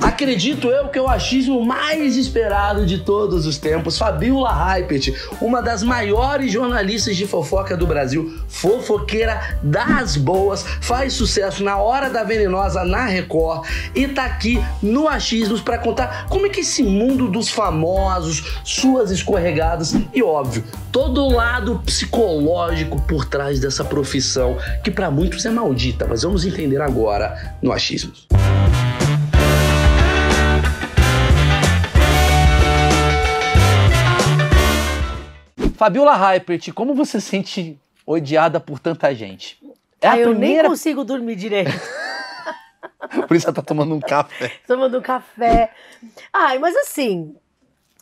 Acredito eu que é o achismo mais esperado de todos os tempos. Fabiola Hypert, uma das maiores jornalistas de fofoca do Brasil, fofoqueira das boas, faz sucesso na Hora da Venenosa na Record e tá aqui no Achismos para contar como é que esse mundo dos famosos, suas escorregadas e óbvio, todo o lado psicológico por trás dessa profissão que para muitos é maldita, mas vamos entender agora no Achismos. Música Fabiola Heipert, como você se sente odiada por tanta gente? É ah, a eu primeira... nem consigo dormir direito. Por isso ela tá tomando um café. Tomando um café. Ai, mas assim,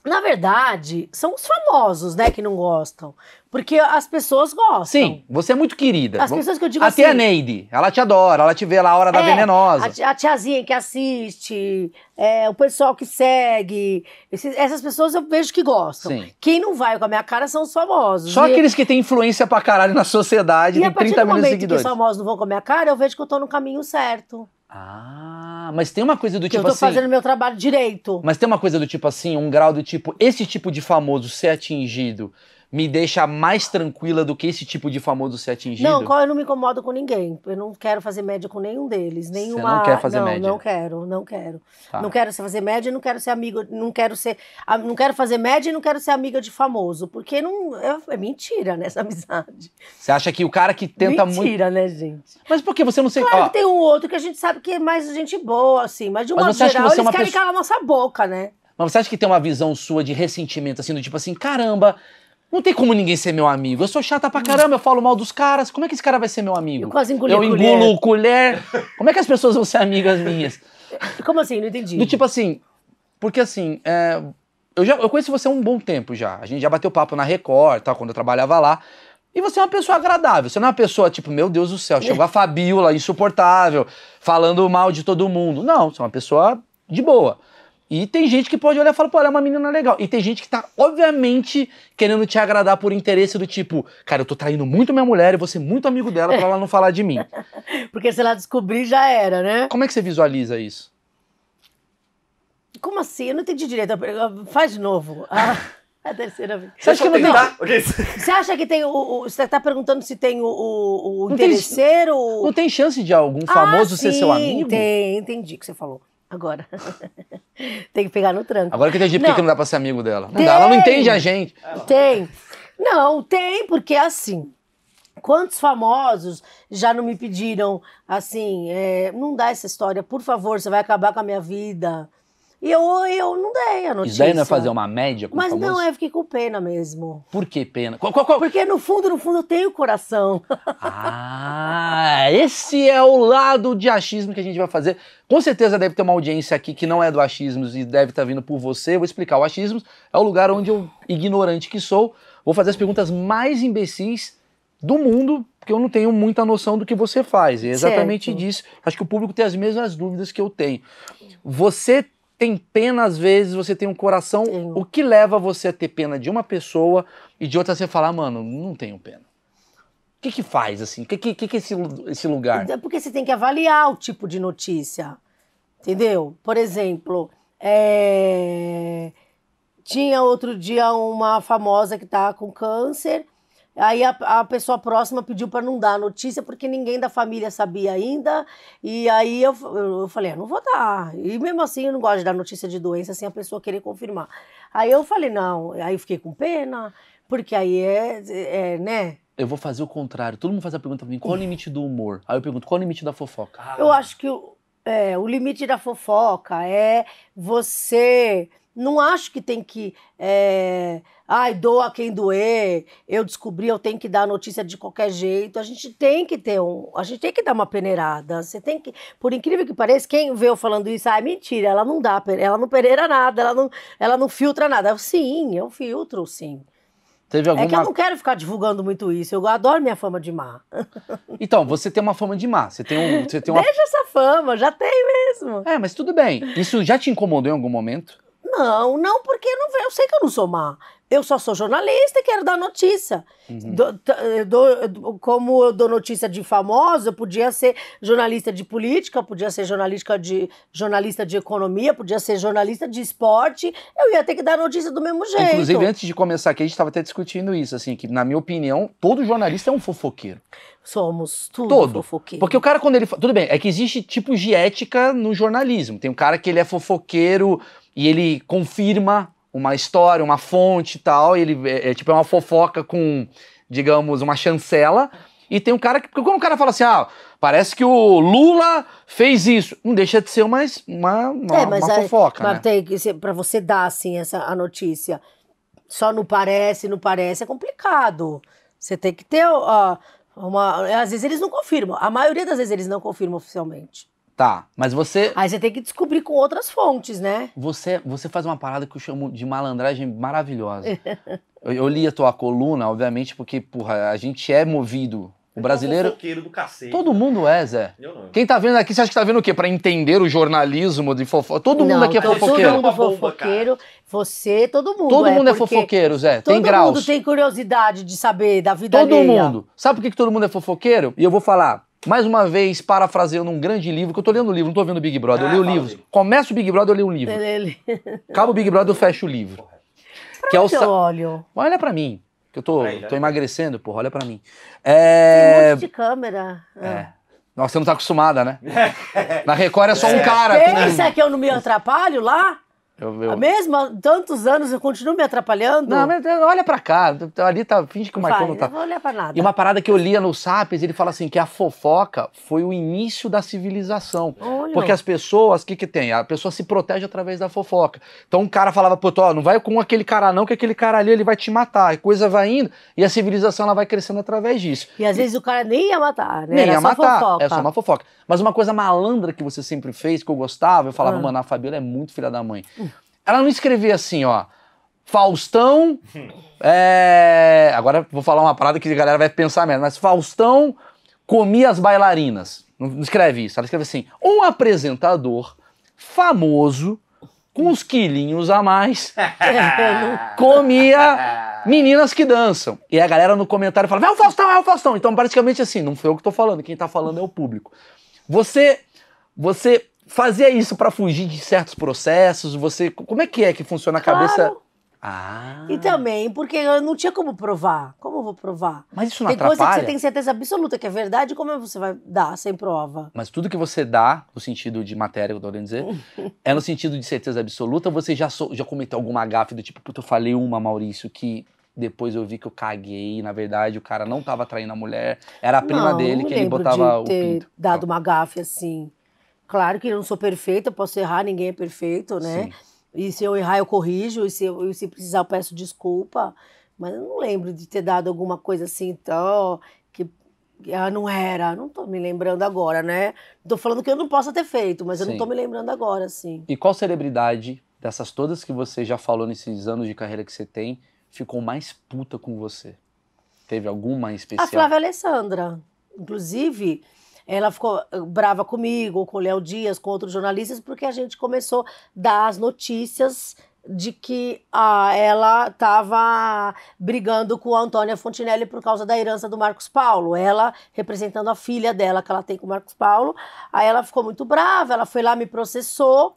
na verdade, são os famosos, né, que não gostam. Porque as pessoas gostam. Sim, você é muito querida. As pessoas que eu digo Até assim, a Neide, ela te adora, ela te vê lá a hora da é, venenosa. A, tiazinha que assiste, é, o pessoal que segue. Esses, essas pessoas eu vejo que gostam. Sim. Quem não vai com a minha cara são os famosos. Só e, aqueles que têm influência pra caralho na sociedade e tem 30 milhões de seguidores. que os famosos não vão com a minha cara, eu vejo que eu tô no caminho certo. Ah, mas tem uma coisa do que tipo assim. Eu tô assim, fazendo meu trabalho direito. Mas tem uma coisa do tipo assim, um grau do tipo, esse tipo de famoso ser atingido me deixa mais tranquila do que esse tipo de famoso ser atingido? Não, qual eu não me incomodo com ninguém. Eu não quero fazer média com nenhum deles. Nenhuma... Você não quer fazer não, média? Não, quero, não quero. Tá. Não quero fazer média, e não quero ser amigo, não quero ser, não quero fazer média e não quero ser amiga de famoso, porque não é, mentira nessa né, amizade. Você acha que o cara que tenta mentira, muito Mentira, né, gente? Mas por que você não sei? Claro que tem um outro que a gente sabe que é mais gente boa assim, mas de uma mas modo geral é eles é querem pessoa... calar a nossa boca, né? Mas você acha que tem uma visão sua de ressentimento, assim, do tipo assim, caramba, não tem como ninguém ser meu amigo. Eu sou chata pra caramba, eu falo mal dos caras. Como é que esse cara vai ser meu amigo? Eu quase Eu engulo colher. colher. Como é que as pessoas vão ser amigas minhas? Como assim? Não entendi. Do tipo assim, porque assim, é, eu, já, eu conheço você há um bom tempo já. A gente já bateu papo na Record, tal, quando eu trabalhava lá. E você é uma pessoa agradável. Você não é uma pessoa tipo, meu Deus do céu, chegou a Fabiola, insuportável, falando mal de todo mundo. Não, você é uma pessoa de boa. E tem gente que pode olhar e falar, pô, ela é uma menina legal. E tem gente que tá, obviamente, querendo te agradar por interesse do tipo, cara, eu tô traindo muito minha mulher e vou ser muito amigo dela pra ela não falar de mim. Porque se ela descobrir, já era, né? Como é que você visualiza isso? Como assim? Eu não entendi direito. Faz de novo. Ah. A terceira vez. Você acha que não tem? Você acha que tem o. o você está perguntando se tem o, o, o não interesseiro? Tem, não tem chance de algum ah, famoso ah, ser sim, seu amigo? Tem, entendi o que você falou. Agora. tem que pegar no tranco. Agora que eu entendi por que não dá pra ser amigo dela. Não tem, dá, ela não entende a gente. Tem. Não, tem, porque é assim. Quantos famosos já não me pediram assim, é, não dá essa história, por favor, você vai acabar com a minha vida. E eu, eu não dei a notícia. E daí não é fazer uma média com Mas não, é, eu fiquei com pena mesmo. Por que pena? Qual, qual, qual? Porque no fundo, no fundo, eu tenho coração. Ah, esse é o lado de achismo que a gente vai fazer. Com certeza deve ter uma audiência aqui que não é do achismo e deve estar tá vindo por você. vou explicar. O achismo é o lugar onde eu, ignorante que sou, vou fazer as perguntas mais imbecis do mundo, porque eu não tenho muita noção do que você faz. É exatamente certo. disso. Acho que o público tem as mesmas dúvidas que eu tenho. Você tem pena, às vezes você tem um coração. Sim. O que leva você a ter pena de uma pessoa e de outra você falar, mano, não tenho pena? O que, que faz, assim? O que, que, que é esse, esse lugar? Então, é porque você tem que avaliar o tipo de notícia. Entendeu? Por exemplo, é... tinha outro dia uma famosa que tá com câncer Aí a, a pessoa próxima pediu para não dar a notícia porque ninguém da família sabia ainda. E aí eu, eu falei, ah, não vou dar. E mesmo assim eu não gosto de dar notícia de doença sem a pessoa querer confirmar. Aí eu falei, não. Aí eu fiquei com pena, porque aí é, é né? Eu vou fazer o contrário. Todo mundo faz a pergunta pra mim, qual o limite do humor? Aí eu pergunto, qual o limite da fofoca? Ah. Eu acho que é, o limite da fofoca é você... Não acho que tem que... É, Ai, doa quem doer. Eu descobri, eu tenho que dar a notícia de qualquer jeito. A gente tem que ter um, a gente tem que dar uma peneirada. Você tem que, por incrível que pareça, quem vê eu falando isso, ah, é mentira, ela não dá, ela não peneira nada, ela não, ela não filtra nada. Eu, sim, eu filtro, sim. Teve alguma... É que eu não quero ficar divulgando muito isso. Eu adoro minha fama de má. Então, você tem uma fama de má. Você tem um, você tem uma... Deixa essa fama, já tem mesmo. É, mas tudo bem. Isso já te incomodou em algum momento? Não, não, porque eu, não, eu sei que eu não sou má. Eu só sou jornalista e quero dar notícia. Uhum. Do, eh, do, como eu dou notícia de famoso, eu podia ser jornalista de política, podia ser jornalista de, jornalista de economia, podia ser jornalista de esporte. Eu ia ter que dar notícia do mesmo jeito. Inclusive, antes de começar aqui, a gente estava até discutindo isso, assim, que, na minha opinião, todo jornalista é um fofoqueiro. Somos tudo Todo. fofoqueiro. Porque o cara, quando ele. Tudo bem, é que existe tipos de ética no jornalismo. Tem um cara que ele é fofoqueiro e ele confirma uma história, uma fonte e tal, e ele é, é, tipo é uma fofoca com, digamos, uma chancela. E tem um cara que. Porque quando o cara fala assim, ah, parece que o Lula fez isso, não deixa de ser uma, uma, uma, é, mas uma é, fofoca. Mas né? tem que ser pra você dar, assim, essa, a notícia. Só não parece, não parece, é complicado. Você tem que ter. Uh, uma, às vezes eles não confirmam. A maioria das vezes eles não confirmam oficialmente. Tá, mas você. Aí você tem que descobrir com outras fontes, né? Você, você faz uma parada que eu chamo de malandragem maravilhosa. eu, eu, li a tua coluna, obviamente, porque, porra, a gente é movido. O brasileiro. Eu do cacete. Todo né? mundo é, Zé. Eu não. Quem tá vendo aqui, você acha que tá vendo o quê? Pra entender o jornalismo de fofoca. Todo não, mundo aqui é tá fofoqueiro. Todo mundo é fofoqueiro. Você, todo mundo. Todo é, mundo é fofoqueiro, Zé. Tem graus. Todo mundo tem curiosidade de saber da vida todo alheia. Todo mundo. Sabe por que, que todo mundo é fofoqueiro? E eu vou falar. Mais uma vez, parafraseando um grande livro, que eu tô lendo o livro, não tô vendo o Big Brother, ah, eu li ah, o livro. Começo o Big Brother, eu li um livro. Acaba o Big Brother, eu fecho o livro. que é o eu olho? Olha pra mim, que eu tô, tô emagrecendo, porra, olha pra mim. É... Tem um monte de câmera. Ah. É. Nossa, você não tá acostumada, né? Na Record é só um é. cara. Pensa com... que eu não me atrapalho lá? Eu, eu... Ah, mesmo há tantos anos eu continuo me atrapalhando? Não, mas então, olha pra cá. Ali tá, finge que o Marcão não tá. Não vou olhar pra nada. E uma parada que eu lia no Sapiens, ele fala assim: que a fofoca foi o início da civilização. Olha. Porque as pessoas, o que, que tem? A pessoa se protege através da fofoca. Então um cara falava, pô, ó, não vai com aquele cara não, que aquele cara ali ele vai te matar. E coisa vai indo, e a civilização ela vai crescendo através disso. E às vezes o cara nem ia matar, né? Nem Era ia matar. Fofoca. É só uma fofoca. Mas uma coisa malandra que você sempre fez, que eu gostava, eu falava, ah. mano, a Fabiola é muito filha da mãe. Ela não escrevia assim, ó. Faustão. É... Agora vou falar uma parada que a galera vai pensar mesmo, mas Faustão comia as bailarinas. Não escreve isso. Ela escreve assim: um apresentador famoso, com uns quilinhos a mais, comia meninas que dançam. E a galera no comentário fala: é o Faustão, é o Faustão. Então, praticamente assim, não foi eu que tô falando, quem tá falando é o público. Você. Você fazia isso para fugir de certos processos? Você, como é que é que funciona a cabeça? Claro. Ah. E também, porque eu não tinha como provar. Como eu vou provar? Mas isso não tem atrapalha? Tem coisa que você tem certeza absoluta que é verdade, como é você vai dar sem prova? Mas tudo que você dá, no sentido de matéria, eu tô querendo dizer, é no sentido de certeza absoluta, você já, so, já cometeu alguma gafe do tipo, puta, eu falei uma, Maurício, que depois eu vi que eu caguei, na verdade o cara não tava traindo a mulher, era a prima não, dele não que ele botava de o ter pinto. dado uma gafe assim. Claro que eu não sou perfeita, posso errar, ninguém é perfeito, né? Sim. E se eu errar, eu corrijo, e se, eu, se precisar, eu peço desculpa. Mas eu não lembro de ter dado alguma coisa assim, então, que ela ah, não era. Não tô me lembrando agora, né? Tô falando que eu não posso ter feito, mas eu não tô me lembrando agora, assim. E qual celebridade dessas todas que você já falou nesses anos de carreira que você tem ficou mais puta com você? Teve alguma especial? A Flávia Alessandra. Inclusive, ela ficou eh, brava comigo, com o Léo Dias, com outros jornalistas, porque a gente começou a dar as notícias de que ah, ela estava brigando com a Antônia Fontinelli por causa da herança do Marcos Paulo. Ela representando a filha dela que ela tem com o Marcos Paulo. Aí ela ficou muito brava, ela foi lá, me processou.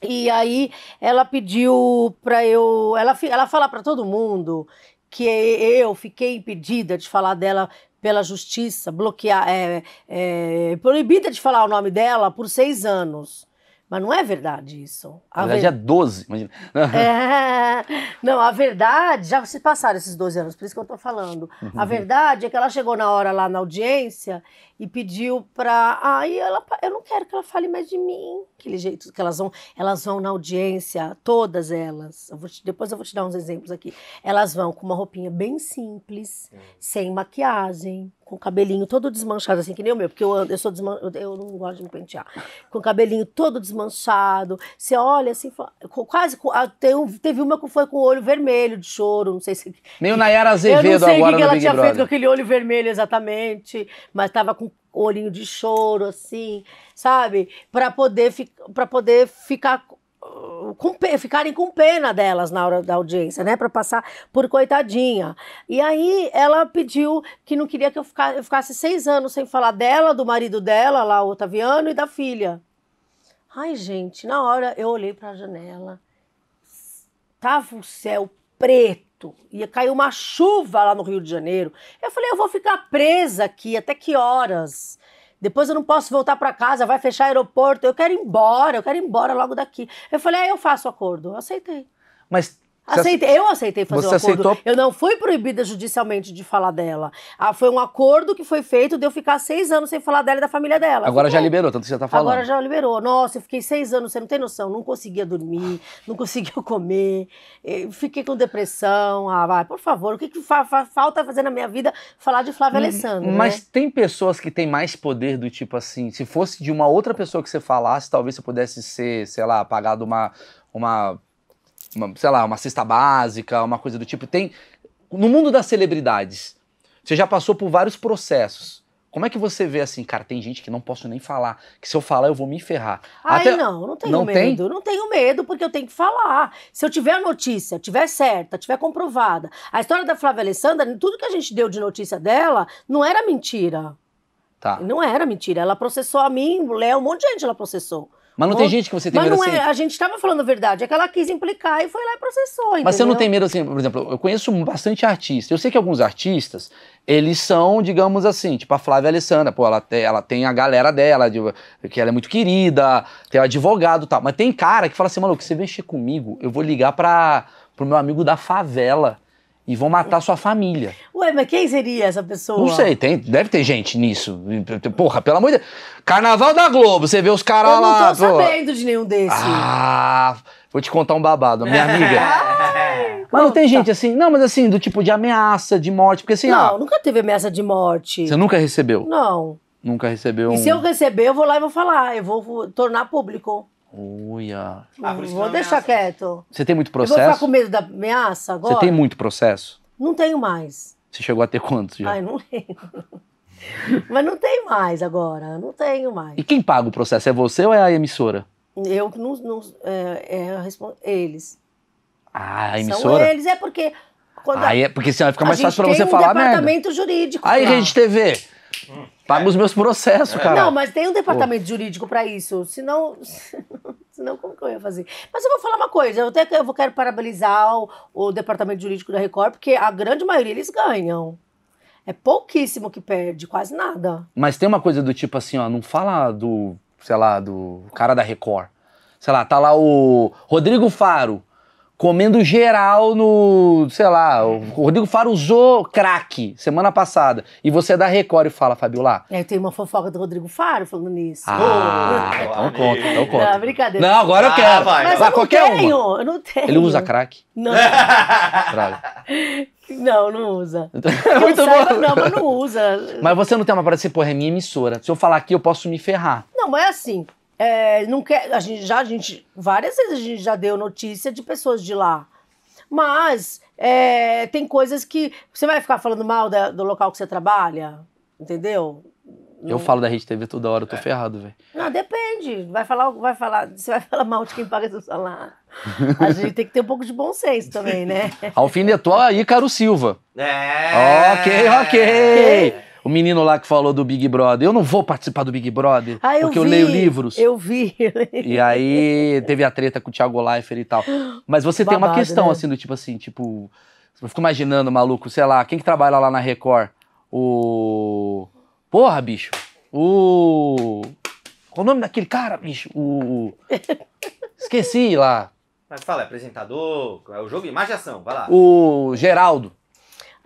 E aí ela pediu para eu. Ela, ela fala para todo mundo que eu fiquei impedida de falar dela pela justiça, bloquear, é, é, proibida de falar o nome dela por seis anos. Mas não é verdade isso. A Na verdade ver... é 12, imagina. É... Não, a verdade, já se passaram esses 12 anos, por isso que eu estou falando. A uhum. verdade é que ela chegou na hora lá na audiência e pediu para aí ela eu não quero que ela fale mais de mim aquele jeito que elas vão elas vão na audiência todas elas eu te, depois eu vou te dar uns exemplos aqui elas vão com uma roupinha bem simples hum. sem maquiagem com o cabelinho todo desmanchado assim que nem o meu porque eu eu sou desman, eu, eu não gosto de me pentear com o cabelinho todo desmanchado você olha assim quase ah, teve, teve uma que foi com o olho vermelho de choro não sei se nem o Nayara Azevedo agora eu não sei o que, que ela tinha Brother. feito com aquele olho vermelho exatamente mas estava com com olhinho de choro, assim, sabe? Para poder, fi pra poder ficar com ficarem com pena delas na hora da audiência, né, para passar por coitadinha. E aí ela pediu que não queria que eu, ficar, eu ficasse seis anos sem falar dela, do marido dela, lá o Otaviano e da filha. Ai, gente, na hora eu olhei para a janela, tava o céu preto mato, ia cair uma chuva lá no Rio de Janeiro. Eu falei, eu vou ficar presa aqui até que horas? Depois eu não posso voltar para casa, vai fechar aeroporto, eu quero ir embora, eu quero ir embora logo daqui. Eu falei, aí ah, eu faço o acordo, eu aceitei. Mas Aceitei, eu aceitei fazer o um acordo. Aceitou... Eu não fui proibida judicialmente de falar dela. Ah, foi um acordo que foi feito de eu ficar seis anos sem falar dela e da família dela. Agora Ficou. já liberou, tanto que você tá falando. Agora já liberou. Nossa, eu fiquei seis anos, você não tem noção. Não conseguia dormir, não conseguia comer, fiquei com depressão. Ah, vai, por favor, o que, que fa fa falta fazer na minha vida falar de Flávia hum, Alessandro? Mas né? tem pessoas que têm mais poder do tipo assim, se fosse de uma outra pessoa que você falasse, talvez você pudesse ser, sei lá, pagado uma, uma uma, sei lá, uma cesta básica, uma coisa do tipo. Tem no mundo das celebridades, você já passou por vários processos. Como é que você vê assim, cara, tem gente que não posso nem falar, que se eu falar eu vou me ferrar. Ai, Até... não, não tenho não medo, tem? não tenho medo, porque eu tenho que falar. Se eu tiver a notícia, tiver certa, tiver comprovada. A história da Flávia Alessandra, tudo que a gente deu de notícia dela, não era mentira. Tá. Não era mentira. Ela processou a mim, o Léo, um monte de gente ela processou. Mas não tem gente que você tem mas medo não é, assim. É, a gente estava falando a verdade, é que ela quis implicar e foi lá e processou. Entendeu? Mas você não tem medo assim, por exemplo, eu conheço bastante artista. Eu sei que alguns artistas, eles são, digamos assim, tipo a Flávia Alessandra, pô, ela tem, ela tem a galera dela, de, que ela é muito querida, tem o advogado e tal. Mas tem cara que fala assim, maluco, você mexer comigo, eu vou ligar para pro meu amigo da favela e vão matar sua família. Ué, mas quem seria essa pessoa? Não sei, tem, deve ter gente nisso. Porra, pelo amor de Deus. Carnaval da Globo, você vê os caras lá. Eu não tô lá, sabendo de nenhum desses. Ah, vou te contar um babado. Minha amiga. mas não tem gente assim, não, mas assim, do tipo de ameaça de morte, porque assim. Não, ah, nunca teve ameaça de morte. Você nunca recebeu? Não. Nunca recebeu. E um... se eu receber, eu vou lá e vou falar, eu vou, vou tornar público. Uia. Ah, é vou deixar quieto. Você tem muito processo? Eu vou ficar com medo da ameaça agora? Você tem muito processo? Não tenho mais. Você chegou a ter quantos já? Ai, não lembro. Mas não tem mais agora, não tenho mais. E quem paga o processo? É você ou é a emissora? Eu não. não é, é, eles. Ah, a emissora? São eles, é porque. Ah, é porque senão vai ficar mais fácil pra você um falar, né? departamento merda. jurídico. Aí, lá. Rede TV. Paga os meus processos, cara. Não, mas tem um departamento Pô. jurídico para isso. Senão. Senão, como que eu ia fazer? Mas eu vou falar uma coisa, eu até eu vou, quero parabenizar o, o departamento jurídico da Record, porque a grande maioria eles ganham. É pouquíssimo que perde, quase nada. Mas tem uma coisa do tipo assim, ó, não fala do, sei lá, do cara da Record. Sei lá, tá lá o Rodrigo Faro comendo geral no, sei lá, o Rodrigo Faro usou crack semana passada. E você é dá record e fala, Fabiola. É, tenho uma fofoca do Rodrigo Faro falando nisso. Ah, oh. então conta, então conta. Não, brincadeira. Não, agora ah, eu quero. Vai, Mas vai. Eu qualquer tenho, uma. Eu não tenho. Ele usa crack? Não. Não, não usa. Muito saiba, bom. Não, mas não usa. Mas você não tem uma parada ser porra, é minha emissora. Se eu falar aqui, eu posso me ferrar. Não, mas é assim, é, não quer, a gente já a gente várias vezes a gente já deu notícia de pessoas de lá, mas é, tem coisas que você vai ficar falando mal da, do local que você trabalha, entendeu? Eu falo da Rede TV toda hora, eu tô é. ferrado, velho. Não, depende. Vai falar, vai falar, você vai falar mal de quem paga seu salário. A gente tem que ter um pouco de bom senso também, né? Alfinetou aí, Caro Silva. É. Ok, ok. É. O menino lá que falou do Big Brother. Eu não vou participar do Big Brother, ah, eu porque vi, eu leio livros. Eu vi. e aí teve a treta com o Thiago Leifert e tal. Mas você Babado, tem uma questão, né? assim, do tipo assim, tipo. Eu fico imaginando, maluco, sei lá, quem que trabalha lá na Record? O. Porra, bicho. O. Qual o nome daquele cara, bicho? O. Esqueci lá. Mas fala, é apresentador, é o jogo imaginação, vai lá. O Geraldo.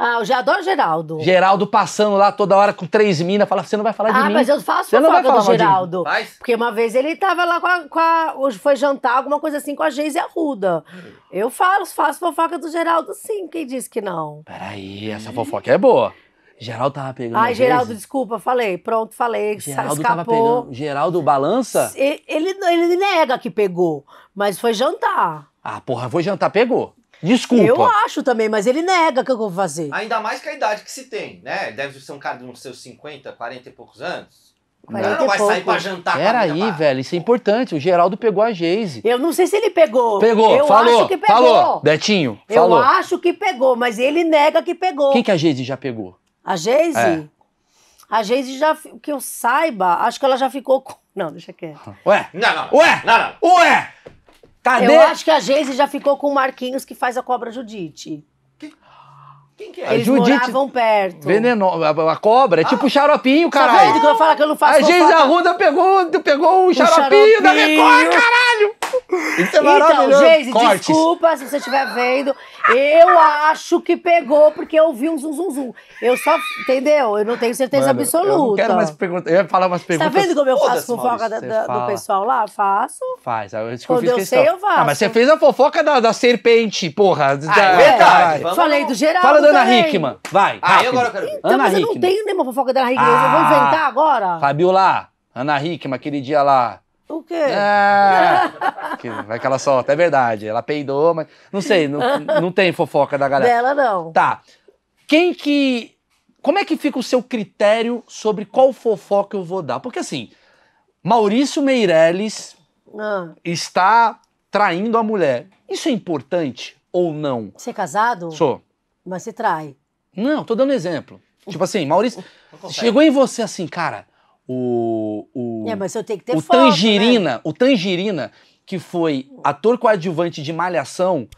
Ah, eu já adoro Geraldo. Geraldo passando lá toda hora com três minas, fala, você não vai falar de ah, mim. Ah, mas eu faço você não vai falar do Geraldo. Faz? Porque uma vez ele tava lá com a, com a, Hoje foi jantar, alguma coisa assim, com a Geise Arruda. Eu falo, faço fofoca do Geraldo sim, quem disse que não? Peraí, essa fofoca é boa. Geraldo tava pegando. Ai, Geraldo, desculpa, falei. Pronto, falei. Geraldo escapou. tava pegando. Geraldo balança? Ele, ele, ele nega que pegou, mas foi jantar. Ah, porra, foi jantar, pegou. Desculpa. Eu acho também, mas ele nega que eu vou fazer. Ainda mais com a idade que se tem, né? Deve ser um cara de uns seus 50, 40 e poucos anos. Não, não vai pouco. sair pra jantar Peraí, com aí, velho, isso é importante. O Geraldo pegou a Geise. Eu não sei se ele pegou. Pegou, eu falou, acho que pegou. falou. Betinho, eu falou. Eu acho que pegou, mas ele nega que pegou. Quem que a Geise já pegou? A Geise? É. A Geise já, que eu saiba, acho que ela já ficou com... Não, deixa quieto. Ué? Não, não. Ué? Não, não. Ué? Cadê? Eu acho que a Geise já ficou com o Marquinhos que faz a cobra Judite. Quem que é? Eles Judite moravam perto. Veneno, a, cobra, é tipo ah. xaropinho, caralho. que eu falo que eu não faço A Geise Arruda pegou, pegou o, o xaropinho, xaropinho da Record, caralho! Isso então, é maravilhoso. Então, gente, Cortes. desculpa se você estiver vendo. Eu acho que pegou, porque eu vi um zum zum zum. Eu só, entendeu? Eu não tenho certeza Mano, absoluta. Eu quero mais perguntas. Eu ia falar umas tá perguntas. Tá vendo como eu faço fofoca da, da, do pessoal lá? Faço. Faz. É eu Quando eu, fiz eu sei, eu faço. Ah, mas você fez a fofoca da, da serpente, porra. Ah, é da, é verdade. Falei do geral. Fala da Ana Hickman. Vai. Ah, rápido. agora eu quero Então, Ana mas Hickman. eu não tenho nenhuma fofoca da Ana Hickman. Ah, eu vou ah. inventar agora. Fabiola, Ana Hickman, aquele dia lá. O quê? É, que, vai que ela solta. É verdade. Ela peidou, mas. Não sei, não, não tem fofoca da galera. Dela não. Tá. Quem que. Como é que fica o seu critério sobre qual fofoca eu vou dar? Porque assim, Maurício Meirelles ah. está traindo a mulher. Isso é importante ou não? Você é casado? Sou. Mas você trai. Não, tô dando exemplo. Tipo assim, Maurício, chegou em você assim, cara, o, o, é, mas eu tenho que ter o foco, né? Tangerina, né? o Tangerina, que foi ator coadjuvante de Malhação,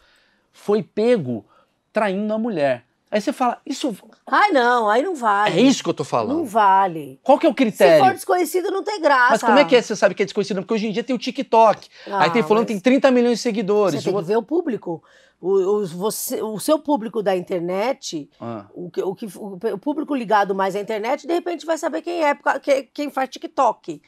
foi pego traindo a mulher. Aí você fala, isso. ai não, aí não vale. É isso que eu tô falando. Não vale. Qual que é o critério? Se for desconhecido, não tem graça. Mas como é que é, você sabe que é desconhecido? Porque hoje em dia tem o TikTok. Ah, aí tem falando mas... tem 30 milhões de seguidores. Você tem que ver o público. O, o, você, o seu público da internet, ah. o, que, o, que, o público ligado mais à internet, de repente vai saber quem é, quem, quem faz TikTok.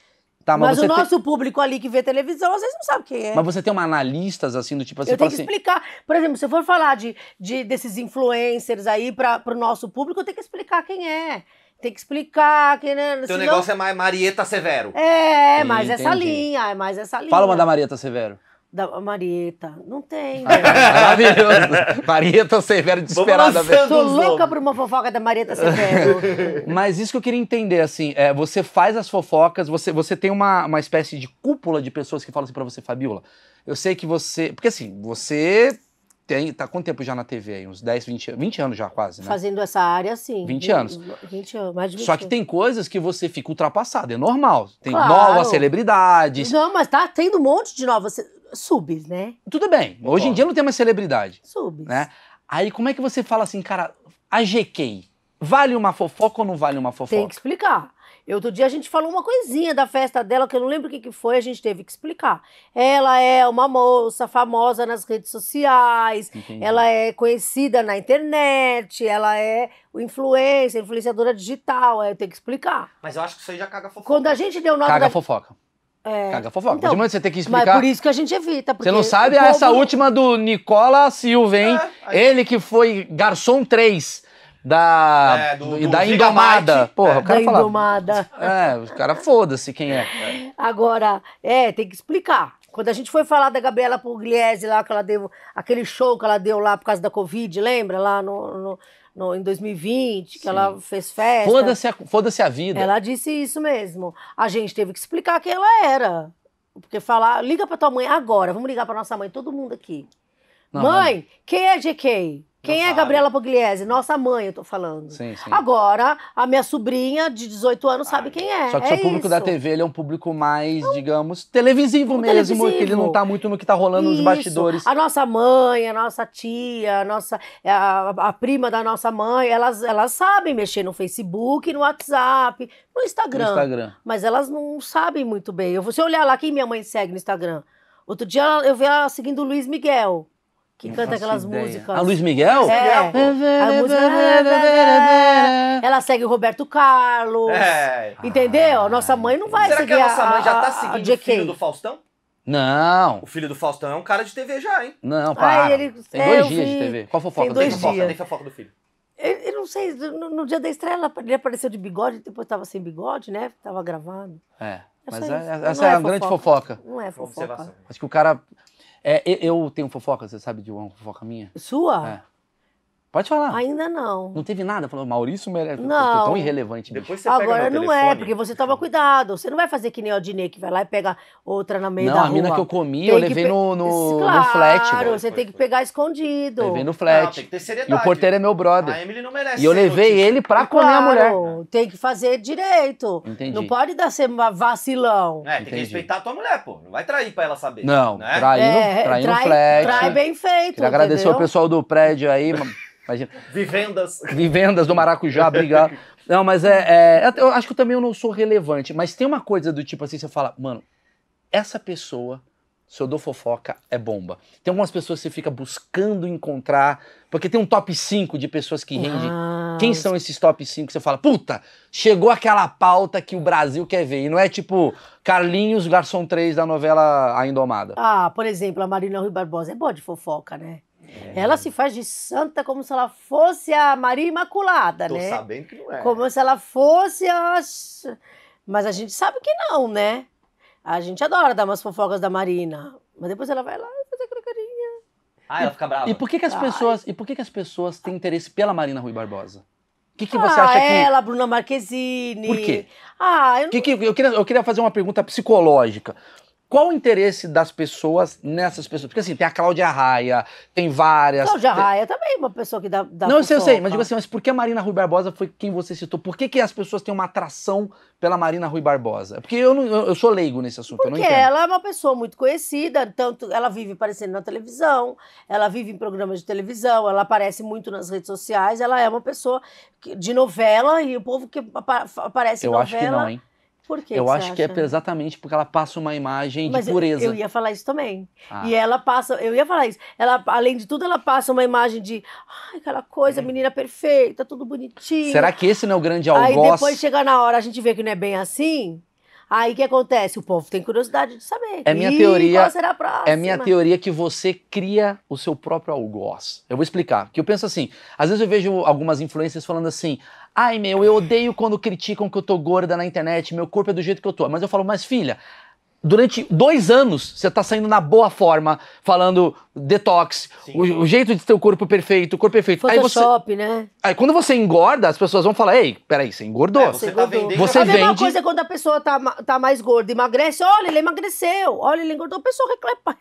Tá, mas, mas o nosso tem... público ali que vê televisão, às vezes não sabe quem é. Mas você tem uma analistas assim do tipo assim. Eu tenho que assim... explicar. Por exemplo, se eu for falar de, de desses influencers aí para o nosso público, eu tenho que explicar quem é. Tem que explicar quem é Teu senão... negócio é mais Marieta Severo. É, é mais entendi. essa linha, é mais essa linha. Fala uma da Marieta Severo da Marieta. Não tem. Né? Maravilhoso. Marieta Severo, desesperada. sou louca por uma fofoca da Marieta Severo. Mas isso que eu queria entender, assim, é, você faz as fofocas, você, você tem uma, uma espécie de cúpula de pessoas que falam assim pra você, Fabiola, eu sei que você... Porque assim, você... Tem, tá quanto tempo já na TV aí? Uns 10, 20, 20 anos já quase, né? Fazendo essa área, sim. 20, anos. 20 anos, mais de 20 Só que tem coisas que você fica ultrapassado, é normal. Tem claro. novas celebridades. Não, mas tá tendo um monte de novas Subs, né? Tudo bem. Hoje Concordo. em dia não tem mais celebridade. Subs. Né? Aí como é que você fala assim, cara, A GK, Vale uma fofoca ou não vale uma fofoca? Tem que explicar. Eu, outro dia a gente falou uma coisinha da festa dela, que eu não lembro o que, foi, a gente teve que explicar. Ela é uma moça famosa nas redes sociais, Entendi. ela é conhecida na internet, ela é influencer, influenciadora digital, eu tenho que explicar. Mas eu acho que isso aí já caga fofoca. Quando a gente deu o nome. Caga da... fofoca. É. Caga fofoca. Então, mas você tem que explicar. Mas por isso que a gente evita. Você não sabe povo... essa última do Nicola Silva, é, ele que foi garçom 3 da, é, do, do da engomada. Porra, é. o cara da Indomada. Engomada. É, o cara foda-se quem é. é. Agora, é, tem que explicar. Quando a gente foi falar da Gabriela Pugliese lá, que ela deu aquele show que ela deu lá por causa da Covid, lembra? Lá no, no no, em 2020, que Sim. ela fez festa. Foda-se a, foda a vida. Ela disse isso mesmo. A gente teve que explicar quem ela era. Porque falar, liga pra tua mãe agora, vamos ligar pra nossa mãe, todo mundo aqui. Não, mãe, quem é GK? Quem é Gabriela Pugliese? Nossa mãe, eu tô falando. Sim, sim. Agora, a minha sobrinha de 18 anos sabe quem é. Só que o é público isso. da TV ele é um público mais, não. digamos, televisivo um mesmo, televisivo. que ele não tá muito no que tá rolando isso. nos bastidores. A nossa mãe, a nossa tia, a nossa é a, a, prima da nossa mãe, elas, elas sabem mexer no Facebook, no WhatsApp, no Instagram. No Instagram. Mas elas não sabem muito bem. Eu se eu olhar lá quem minha mãe segue no Instagram. Outro dia eu vi ela seguindo o Luiz Miguel que não canta aquelas ideia. músicas. A Luiz Miguel? É. é a música... Né, né, né, Ela segue o Roberto Carlos. É. Entendeu? Ah, nossa mãe não vai Será seguir. Será que a nossa mãe já tá seguindo o filho do Faustão? Não. O filho do Faustão é um cara de TV já, hein? Não, para. Ai, ele... Tem é, dois dias vi... de TV. Qual fofoca? Tem dois tem fofoca, dias. Tem fofoca do filho. Eu, eu não sei, no, no, dia da estrela ele apareceu de bigode, depois tava sem bigode, né? Tava gravando. É. é mas é, essa é, é a grande fofoca. Não é fofoca. Acho que o cara é, eu tenho fofoca, você sabe de uma fofoca minha? Sua? É. Pode falar. Ainda não. Não teve nada? Falou, Maurício merece. Não. Eu tão irrelevante. Depois você Agora pega não é, telefone. é, porque você toma cuidado. Você não vai fazer que nem o Dinei, que vai lá e pega outra na meio não, da rua. Não, a mina que eu comi, tem eu levei pe... no, no, claro, no flat. Claro, você foi, tem foi. que pegar escondido. Levei no flat. Não, tem que ter seriedade. E o porteiro é meu brother. A Emily não merece. E eu levei notícia. ele pra comer claro, a mulher. Tem que fazer direito. Entendi. Não pode dar ser vacilão. É, tem Entendi. que respeitar a tua mulher, pô. Não vai trair pra ela saber. Não, né? trair, é, no, trair no flat. Trair bem feito. Queria agradecer o pessoal do prédio aí. Imagina. Vivendas. Vivendas do Maracujá, obrigado. Não, mas é, é, Eu acho que também eu não sou relevante, mas tem uma coisa do tipo assim: você fala, mano, essa pessoa, se eu dou fofoca, é bomba. Tem algumas pessoas que você fica buscando encontrar, porque tem um top 5 de pessoas que rendem. Quem são esses top 5 que você fala, puta, chegou aquela pauta que o Brasil quer ver. E não é tipo Carlinhos Garçom 3 da novela A Indomada. Ah, por exemplo, a Marina Rui Barbosa é boa de fofoca, né? É. Ela se faz de santa como se ela fosse a Maria Imaculada, Tô né? Tô sabendo que não é. Como se ela fosse as... Mas a gente sabe que não, né? A gente adora dar umas fofocas da Marina. Mas depois ela vai lá e faz aquela carinha. Ah, ela fica brava. E por que, que as pessoas, e por que, que as pessoas têm interesse pela Marina Rui Barbosa? O que, que você ah, acha que. Ela, Bruna Marquezine. Por quê? Ah, eu não... que, que, eu, queria, eu queria fazer uma pergunta psicológica. Qual o interesse das pessoas nessas pessoas? Porque assim, tem a Cláudia Raia, tem várias. Cláudia tem... Raia também é uma pessoa que dá. dá não, eu sei, eu sei, mas digo tá? assim, mas por que a Marina Rui Barbosa foi quem você citou? Por que, que as pessoas têm uma atração pela Marina Rui Barbosa? Porque eu, não, eu, eu sou leigo nesse assunto, Porque eu não ela é uma pessoa muito conhecida, tanto ela vive aparecendo na televisão, ela vive em programas de televisão, ela aparece muito nas redes sociais, ela é uma pessoa de novela e o povo que aparece eu em novela. Eu acho que não, hein? Por que Eu que acho que é exatamente porque ela passa uma imagem Mas de pureza. Eu, eu ia falar isso também. Ah. E ela passa, eu ia falar isso. Ela, além de tudo, ela passa uma imagem de ai, aquela coisa, hum. menina perfeita, tudo bonitinho. Será que esse não é o grande algoz? Aí depois chega na hora, a gente vê que não é bem assim. Aí o que acontece? O povo tem curiosidade de saber. É minha teoria. Qual será a é próxima? É minha teoria que você cria o seu próprio algoz. Eu vou explicar. Que eu penso assim, às vezes eu vejo algumas influências falando assim: "Ai, meu, eu odeio quando criticam que eu tô gorda na internet, meu corpo é do jeito que eu tô". Mas eu falo: "Mas filha, durante dois anos você está saindo na boa forma, falando detox, o, o, jeito de ter o corpo perfeito, o corpo perfeito. Photoshop, aí você, né? Aí quando você engorda, as pessoas vão falar, ei, peraí, você engordou. É, você, você, Tá vendendo... você a vende... mesma coisa quando a pessoa tá, tá mais gorda, emagrece, olha, ele emagreceu, olha, ele engordou, o pessoal repara,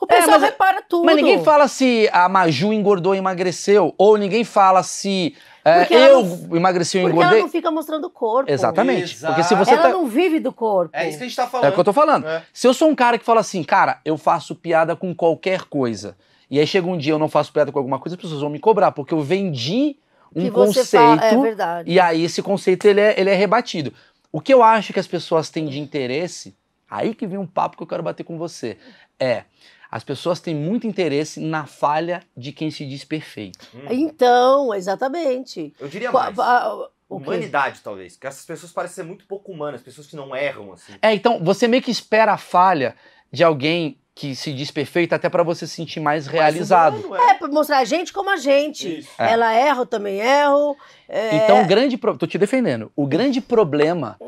o é, pessoal é, repara tudo. Mas ninguém fala se a Maju engordou e emagreceu, ou ninguém fala se... É, eu não, emagreci, e engordei. Ela não fica mostrando o corpo. Exatamente. Exato. Porque se você ela tá... não vive do corpo. É isso que a gente tá falando. É o que eu tô falando. É. Se eu sou um cara que fala assim, cara, eu faço piada com qualquer coisa. E aí chega um dia eu não faço piada com alguma coisa, as pessoas vão me cobrar, porque eu vendi um que é conceito. Fala... É verdade. E aí esse conceito ele é, ele é rebatido. O que eu acho que as pessoas têm de interesse, aí que vem um papo que eu quero bater com você, é as pessoas têm muito interesse na falha de quem se diz perfeito. Hum. Então, exatamente. Eu diria mais. A, humanidade, talvez. Porque essas pessoas parecem ser muito pouco humanas, pessoas que não erram, assim. É, então, você meio que espera a falha de alguém que se diz perfeito até para você se sentir mais é, é? realizado. é, é mostrar a gente como a gente. Isso. É. Ela erra, eu também erro. É... Então, o grande... Pro... Tô te defendendo. O grande problema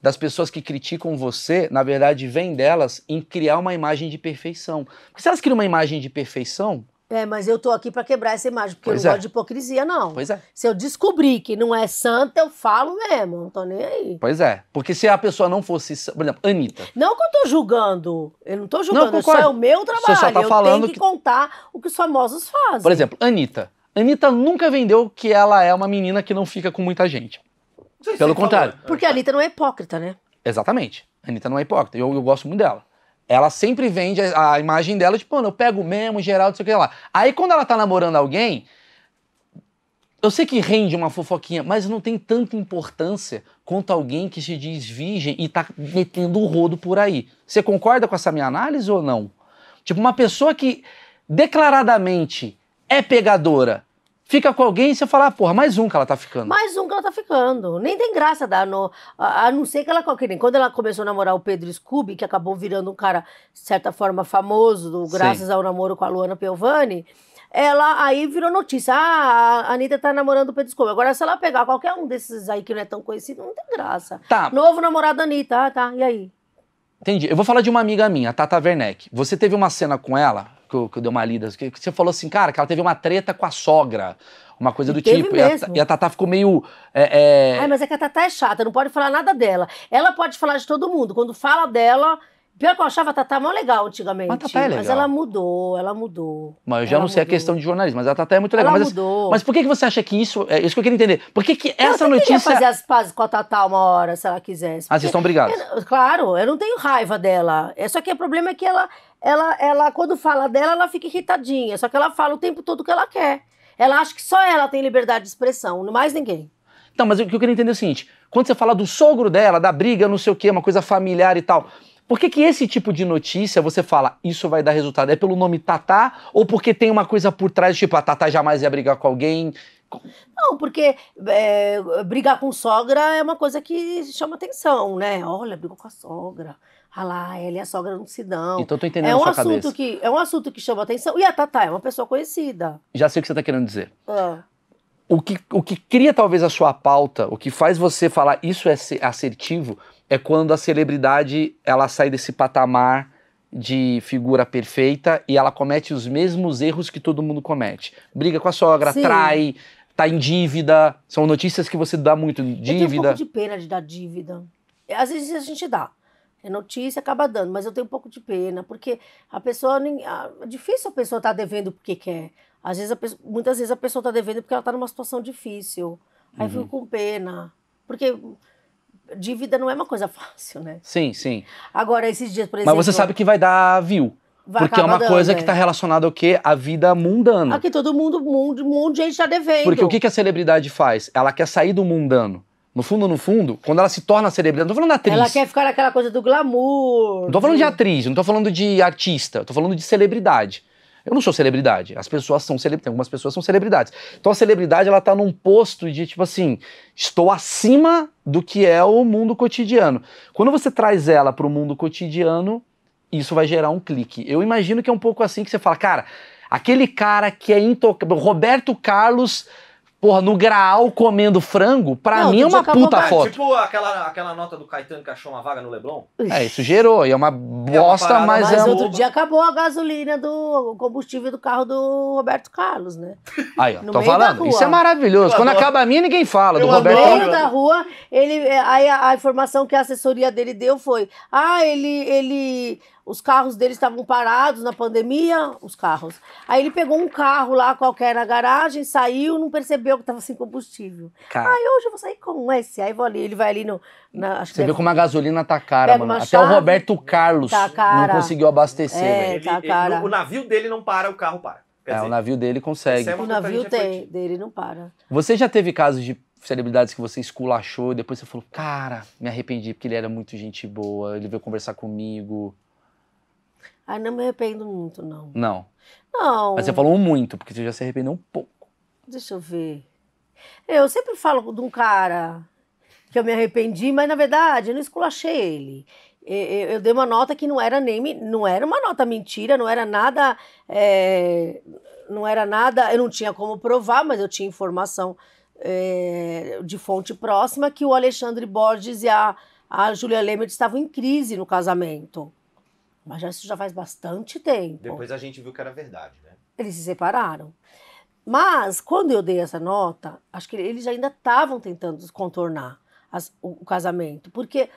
das pessoas que criticam você, na verdade, vem delas em criar uma imagem de perfeição. Porque se elas criam uma imagem de perfeição. É, mas eu tô aqui para quebrar essa imagem, porque pois eu não é. gosto de hipocrisia, não. Pois é. Se eu descobrir que não é santa, eu falo mesmo, não tô nem aí. Pois é. Porque se a pessoa não fosse. Por exemplo, Anitta. Não que eu tô julgando. Eu não tô julgando, não, só é o meu trabalho. Você só tá eu tenho que, que contar o que os famosos fazem. Por exemplo, Anitta. Anitta nunca vendeu que ela é uma menina que não fica com muita gente. Sei, Pelo contrário. Falou. Porque a Anitta não é hipócrita, né? Exatamente. A Anitta não é hipócrita. Eu, eu gosto muito dela. Ela sempre vende a, a imagem dela, tipo, mano, eu pego mesmo, geral, não sei o que lá. Aí quando ela tá namorando alguém, eu sei que rende uma fofoquinha, mas não tem tanta importância quanto alguém que se diz virgem e tá metendo o rodo por aí. Você concorda com essa minha análise ou não? Tipo, uma pessoa que declaradamente é pegadora, fica com alguém e você fala, ah, porra, mais um que ela tá ficando. Mais um que ela tá ficando. Nem tem graça dar, no, a, a não ser que ela. Que nem quando ela começou a namorar o Pedro Scooby, que acabou virando um cara, de certa forma, famoso, do, graças Sim. ao namoro com a Luana Piovani. Ela aí virou notícia. Ah, a Anitta tá namorando o Pedro Scooby. Agora, se ela pegar qualquer um desses aí que não é tão conhecido, não tem graça. Tá. Novo namorado da Anitta, ah, tá. E aí? Entendi. Eu vou falar de uma amiga minha, a Tata Werneck. Você teve uma cena com ela, que eu, que eu dei uma lida, que, que, você falou assim, cara, que ela teve uma treta com a sogra. Uma coisa e do tipo. E a, e a Tatá ficou meio. É, é... Ai, mas é que a Tatá é chata, não pode falar nada dela. Ela pode falar de todo mundo. Quando fala dela, Pior que eu achava a Tatá mó legal antigamente. Mas, Tatá é legal. mas ela mudou, ela mudou. Mas eu já ela não sei mudou. a questão de jornalismo, mas a Tatá é muito legal. Ela mas, mudou. Mas por que você acha que isso. É isso que eu queria entender. Por que, que essa eu notícia. Eu fazer as pazes com a Tatá uma hora, se ela quisesse. Porque ah, vocês estão brigados? Eu, claro, eu não tenho raiva dela. É, só que o problema é que ela, ela, ela, quando fala dela, ela fica irritadinha. Só que ela fala o tempo todo que ela quer. Ela acha que só ela tem liberdade de expressão, não mais ninguém. Então, mas o que eu queria entender é o seguinte: quando você fala do sogro dela, da briga, não sei o quê, uma coisa familiar e tal. Por que, que esse tipo de notícia você fala, isso vai dar resultado? É pelo nome Tatá ou porque tem uma coisa por trás, tipo, a Tatá jamais ia brigar com alguém? Não, porque é, brigar com sogra é uma coisa que chama atenção, né? Olha, brigou com a sogra. Ah lá, ela e a sogra não se dão. Então tô entendendo é um sua assunto cabeça. Que, é um assunto que chama atenção. E a Tatá é uma pessoa conhecida. Já sei o que você tá querendo dizer. Ah. O, que, o que cria talvez a sua pauta, o que faz você falar isso é assertivo é quando a celebridade ela sai desse patamar de figura perfeita e ela comete os mesmos erros que todo mundo comete. Briga com a sogra, Sim. trai, tá em dívida. São notícias que você dá muito dívida. Eu tenho um pouco de pena de dar dívida. Às vezes a gente dá. É notícia, acaba dando, mas eu tenho um pouco de pena, porque a pessoa. é difícil a pessoa estar tá devendo porque quer. Às vezes pessoa, muitas vezes a pessoa está devendo porque ela está numa situação difícil. Aí uhum. fico com pena. Porque dívida não é uma coisa fácil, né? Sim, sim. Agora, esses dias, por exemplo. Mas você sabe que vai dar view. Vai porque é uma dando, coisa tá é. que está relacionada ao quê? A vida mundana. Aqui todo mundo, mundo, mundo gente está devendo. Porque o que, que a celebridade faz? Ela quer sair do mundano. No fundo, no fundo, quando ela se torna celebridade, não tô falando de atriz. Ela quer ficar naquela coisa do glamour. Não tô falando de atriz, não tô falando de artista, tô falando de celebridade. Eu não sou celebridade. As pessoas são celebridades. Algumas pessoas são celebridades. Então a celebridade, ela tá num posto de tipo assim, estou acima do que é o mundo cotidiano. Quando você traz ela para o mundo cotidiano, isso vai gerar um clique. Eu imagino que é um pouco assim que você fala, cara, aquele cara que é intocável, Roberto Carlos Porra, no graal comendo frango, pra não, mim é uma é puta foto. tipo aquela, aquela nota do Caetano que achou uma vaga no Leblon? É, isso gerou, e é uma bosta, é uma mas, mas é outro dia acabou a gasolina do combustível do carro do Roberto Carlos, né? Aí, ó, no tô falando, isso é maravilhoso. Eu Quando adoro. acaba a minha, ninguém fala eu do Roberto Carlos. No meio da rua, ele, aí a, a informação que a assessoria dele deu foi, ah, ele... ele os carros dele estavam parados na pandemia, os carros. Aí ele pegou um carro lá qualquer na garagem, saiu, não percebeu que estava sem combustível. Cara. Aí hoje eu vou sair com esse. Aí vou ali, ele vai ali no. Na, Você deve... vê como a gasolina tá cara, Pega mano. Até chave, o Roberto Carlos tá não conseguiu abastecer, é, tá cara. Ele, o navio dele não para, o carro para. Quer é, dizer, o navio dele consegue. É o navio tem, dele não para. Você já teve casos de celebridades que você esculachou e depois você falou, cara, me arrependi porque ele era muito gente boa, ele veio conversar comigo. Ah, não me arrependo muito, não. Não. Não. Mas você falou muito, porque você já se arrependeu um pouco. Deixa eu ver. Eu sempre falo de um cara que eu me arrependi, mas na verdade eu não esculachei ele. Eu, dei uma nota que não era nem não era uma nota mentira, não era nada, é, não era nada. Eu não tinha como provar, mas eu tinha informação é, de fonte próxima que o Alexandre Borges e a, a Julia Lemert estavam em crise no casamento. Mas já, isso já faz bastante tempo. Depois a gente viu que era verdade, né? Eles se separaram. Mas, quando eu dei essa nota, acho que eles ainda estavam tentando contornar as, o, o, casamento, porque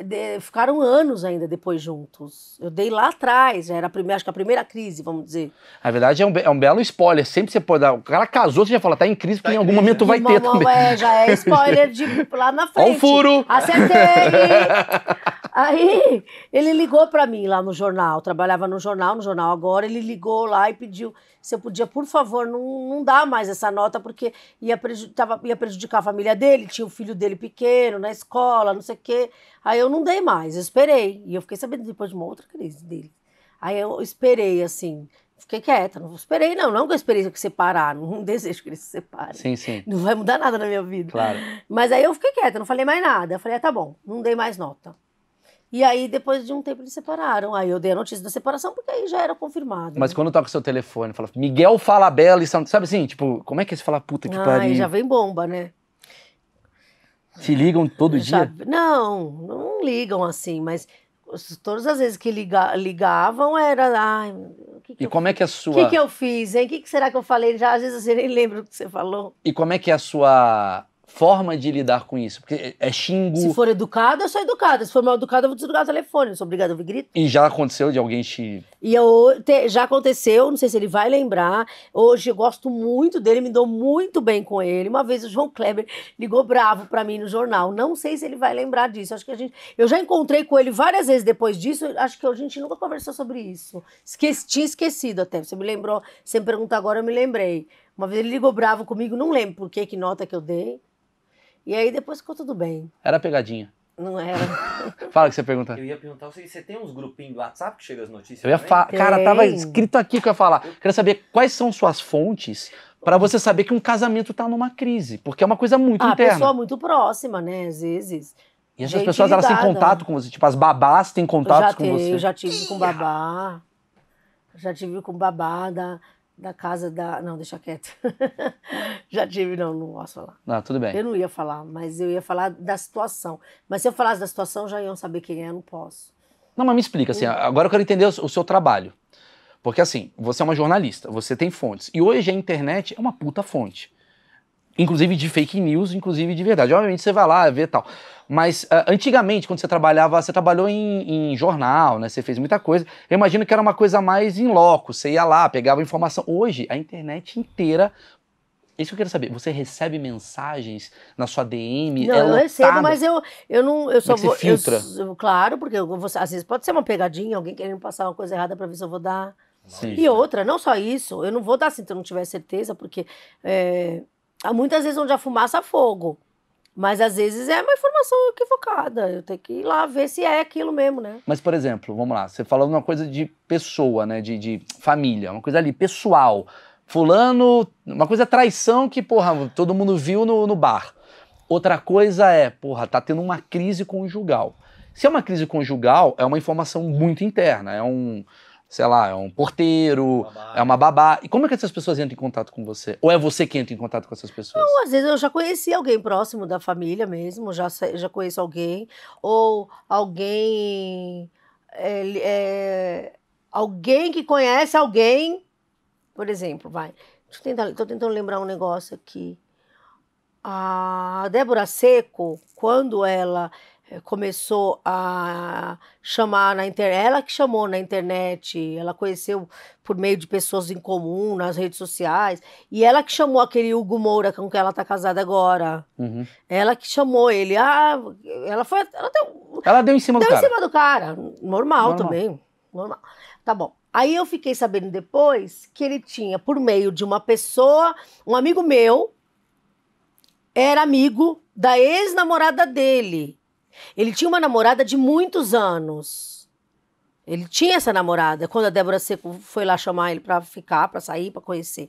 de, ficaram anos ainda depois juntos. Eu dei lá atrás, era a primeira, acho que a primeira crise, vamos dizer. Na verdade, é um, é um belo spoiler. Sempre você pode dar. O cara casou, você já fala, tá em crise, tá porque em algum crise. momento vai ter uma, também. É, já é spoiler de lá na frente. Olha um furo! Acertei! Aí ele ligou para mim lá no jornal, trabalhava no jornal, no jornal agora, ele ligou lá e pediu se eu podia, por favor, não, não dar mais essa nota, porque ia, preju tava, ia prejudicar a família dele, tinha o filho dele pequeno, na escola, não sei o quê. Aí eu não dei mais, eu esperei. E eu fiquei sabendo depois de uma outra crise dele. Aí eu esperei, assim, fiquei quieta, não esperei, não. Não que eu esperei que separar, não desejo que eles se separem. Sim, sim. Não vai mudar nada na minha vida. Claro. Mas aí eu fiquei quieta, não falei mais nada. Eu falei, ah, tá bom, não dei mais nota. E aí, depois de um tempo, eles separaram. Aí eu dei a notícia da separação, porque aí já era confirmado. Mas né? quando toca o seu telefone, fala Miguel bela e Sabe assim, tipo, como é que eles fala puta que pariu? Aí já vem bomba, né? Se ligam todo dia? Não, não ligam assim, mas todas as vezes que liga, ligavam era. Ai, que que e eu, como é que é a sua. O que, que eu fiz, hein? O que, que, será que eu falei? Já, às vezes eu nem lembro o que você falou. E como é que é a sua forma de lidar com isso. Porque é, é xingo. Se for educada, eu sou educada. Se for mal educada, eu vou desligar o telefone. Eu sou obrigada a ouvir grito. E já aconteceu de alguém te. E eu, te, já aconteceu, não sei se ele vai lembrar. Hoje eu gosto muito dele, me dou muito bem com ele. Uma vez o João Kleber ligou bravo para mim no jornal. Não sei se ele vai lembrar disso. Acho que a gente. Eu já encontrei com ele várias vezes depois disso. Acho que a gente nunca conversou sobre isso. Esqueci, tinha esquecido até. Você me lembrou, você me pergunta agora, eu me lembrei. Uma vez ele ligou bravo comigo, não lembro por que, que nota que eu dei. E aí depois ficou tudo bem. Era pegadinha. Não era. Fala que você pergunta. Eu ia perguntar você tem uns grupinhos do WhatsApp que chega as notícias. Eu ia cara, tava escrito aqui que eu ia falar. Eu quero saber quais são suas fontes para você saber que um casamento tá numa crise, porque é uma coisa muito ah, interna. A pessoa muito próxima, né, às vezes. E essas pessoas elas têm contato com você, tipo as babás têm contato com te, você. Eu já tive com babá. Já tive com babá da, da casa da. Não, deixa quieto. Já tive, não, não posso falar. ah tudo bem. Eu não ia falar, mas eu ia falar da situação. Mas se eu falasse da situação, já iam saber quem é, eu não posso. Não, mas me explica, assim, agora eu quero entender o seu trabalho. Porque assim, você é uma jornalista, você tem fontes. E hoje a internet é uma puta fonte inclusive de fake news, inclusive de verdade. Obviamente você vai lá ver tal. Mas uh, antigamente, quando você trabalhava, você trabalhou em, em, jornal, né? Você fez muita coisa. Eu imagino que era uma coisa mais em loco. Você ia lá, pegava informação. Hoje, a internet inteira. Isso que eu quero saber. Você recebe mensagens na sua DM? Não, é eu recebo, mas eu, eu não. Eu é só é que você vou. Filtra? Eu, claro, porque eu, você, às vezes pode ser uma pegadinha, alguém querendo passar uma coisa errada para ver se eu vou dar. Sim. E outra, não só isso, eu não vou dar assim, se eu não tiver certeza, porque é, Há muitas vezes onde a fumaça é fogo. Mas às vezes é uma informação equivocada. Eu tenho que ir lá ver se é aquilo mesmo, né? Mas, por exemplo, vamos lá, você falou uma coisa de pessoa, né? De, de família, uma coisa ali, pessoal. Fulano, uma coisa é traição que, porra, todo mundo viu no, no bar. Outra coisa é, porra, tá tendo uma crise conjugal. Se é uma crise conjugal, é uma informação muito interna, é um sei lá, é um porteiro, é babá. é uma babá. E como é que essas pessoas entram em contato com você? Ou é você que entra em contato com essas pessoas? Não, às vezes eu já conheci alguém próximo da família mesmo, já, já conheço alguém. Ou alguém. É, é, alguém que conhece alguém. Por exemplo, vai. estou tentando lembrar um negócio aqui. A Débora Seco, quando ela eh, começou a chamar na internet, ela que chamou na internet, ela conheceu por meio de pessoas em comum, nas redes sociais, e ela que chamou aquele Hugo Moura com quem ela tá casada agora. Uhum. Ela que chamou ele. Ah, ela foi. Ela deu, ela deu em cima deu do cara. Deu em cima do cara. Normal, normal também. Normal. Tá bom. Aí eu fiquei sabendo depois que ele tinha, por meio de uma pessoa, um amigo meu, era amigo da ex-namorada dele ele tinha uma namorada de muitos anos. Ele tinha essa namorada quando a Débora Seco foi lá chamar ele para ficar, para sair, para conhecer.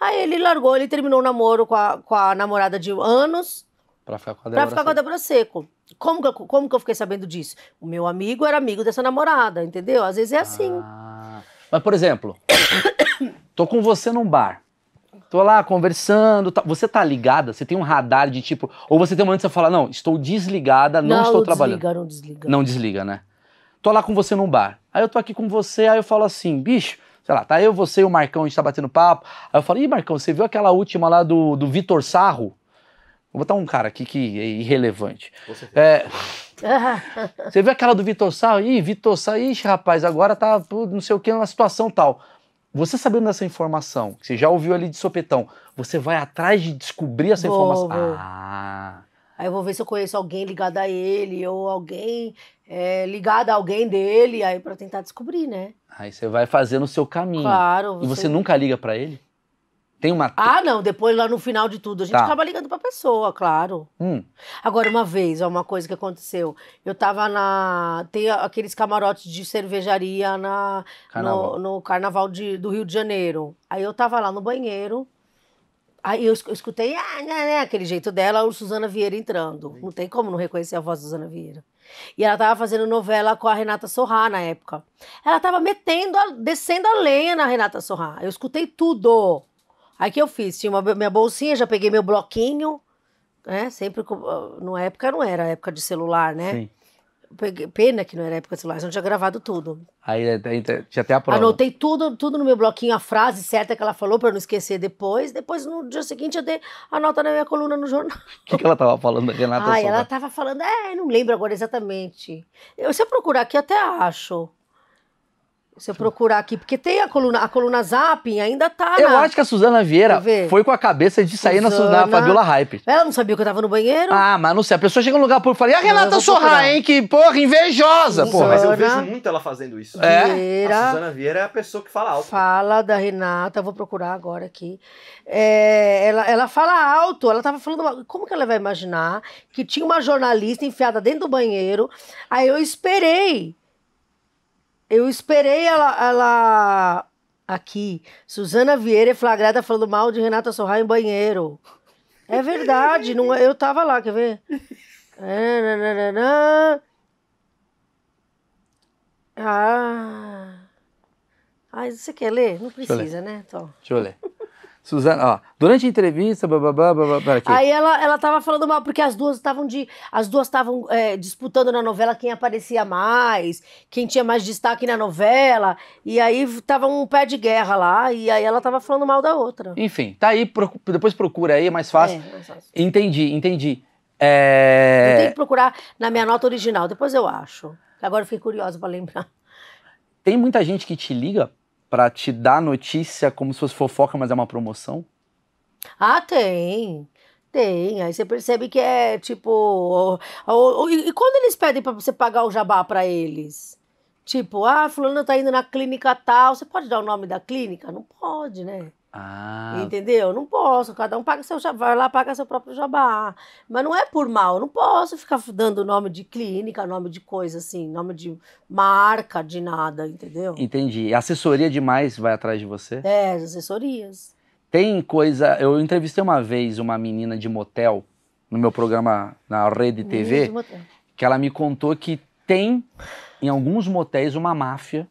Aí ele largou, ele terminou o namoro com a, com a namorada de anos. Para ficar com a Débora, com a Débora Seco. Como que, eu, como que eu fiquei sabendo disso? O meu amigo era amigo dessa namorada, entendeu? Às vezes é assim. Ah, mas, por exemplo, tô com você num bar. Tô lá conversando, tá, você tá ligada? Você tem um radar de tipo, ou você tem um momento que você fala, não, estou desligada, não, não estou trabalhando. Desliga, não desliga. Não desliga, né? Tô lá com você num bar. Aí eu tô aqui com você, aí eu falo assim, bicho, sei lá, tá eu, você e o Marcão, a gente tá batendo papo. Aí eu falo, ih, Marcão, você viu aquela última lá do, do Vitor Sarro? Vou botar um cara aqui que é irrelevante. É, você viu aquela do Vitor Sarro? Ih, Vitor Sarro, ixi, rapaz, agora tá não sei o que, uma situação tal. Você sabendo dessa informação, que você já ouviu ali de sopetão, você vai atrás de descobrir essa vou, informação? Vou. Ah. Aí eu vou ver se eu conheço alguém ligado a ele, ou alguém é, ligado a alguém dele, aí para tentar descobrir, né? Aí você vai fazendo o seu caminho. Claro. Você... E você nunca liga para ele? Tem uma. Ah, não, depois lá no final de tudo. A gente tá. acaba ligando pra pessoa, claro. Hum. Agora, uma vez, ó, uma coisa que aconteceu. Eu tava na. Tem aqueles camarotes de cervejaria na... Carnaval. No, no, carnaval de, do Rio de Janeiro. Aí eu tava lá no banheiro. Aí eu escutei ah, né, né, aquele jeito dela, o Suzana Vieira entrando. Não tem como não reconhecer a voz da Suzana Vieira. E ela tava fazendo novela com a Renata Sorrá na época. Ela tava metendo, a, descendo a lenha na Renata Sorrá. Eu escutei tudo. Aí que eu fiz? Tinha uma, minha bolsinha, já peguei meu bloquinho, né? Sempre. Ah, na época não era época de celular, né? Sim. Peguei, pena que não era época de celular, senão tinha gravado tudo. Aí eh, tinha até a prova. Anotei tudo, tudo no meu bloquinho, a frase certa que ela falou para não esquecer depois. Depois, no dia seguinte, eu dei a nota na minha coluna no jornal. O que, que, ela tava falando, Renata? Ah, ela tava falando, é, não lembro agora exatamente. Eu, se eu procurar aqui, até acho. Se eu procurar aqui, porque tem a coluna, a coluna Zapping ainda tá. Eu na... acho que a Suzana Vieira foi com a cabeça de sair Suzana... na, na Fabiola Hype. Ela não sabia que eu tava no banheiro? Ah, mas não sei. A pessoa chega num lugar público e fala: ah, e a Renata Sorra, hein? Que porra, invejosa, Suzana... porra. Mas eu vejo muito ela fazendo isso. É. Vieira. A Suzana Vieira é a pessoa que fala alto. Fala da Renata, vou procurar agora aqui. É, ela, ela fala alto, ela tava falando. Uma... Como que ela vai imaginar que tinha uma jornalista enfiada dentro do banheiro? Aí eu esperei eu esperei ela, ela aqui. Suzana Vieira é flagrada falando mal de Renata Sorra em banheiro. É verdade, não, é, eu tava lá, quer ver? Ah. Ah, você quer ler? Não precisa, né? Então. Deixa eu ler. Né, Suzana, ó, durante a entrevista, babá, para quê? Aí ela, ela tava falando mal, porque as duas estavam de. As duas estavam é, disputando na novela quem aparecia mais, quem tinha mais destaque na novela. E aí tava um pé de guerra lá, e aí ela tava falando mal da outra. Enfim, tá aí, depois procura aí, é mais fácil. É, mais fácil. Entendi, entendi. É... Eu tenho que procurar na minha nota original, depois eu acho. Agora eu fiquei curiosa para lembrar. Tem muita gente que te liga para te dar notícia como se fosse fofoca, mas é uma promoção? Ah, tem. Tem, aí você percebe que é tipo. Ou, ou, ou, e quando eles pedem para você pagar o jabá para eles? Tipo, ah, fulano tá indo na clínica tal, você pode dar o nome da clínica? Não pode, né? Ah. Entendeu? Não posso, cada um paga seu jabá, vai lá paga seu próprio jabá. Mas não é por mal, não posso ficar dando nome de clínica, nome de coisa assim, nome de marca, de nada, entendeu? Entendi. Assessoria demais vai atrás de você? É, assessorias. Tem coisa. Eu entrevistei uma vez uma menina de motel no meu programa na Rede TV, que ela me contou que tem em alguns motéis uma máfia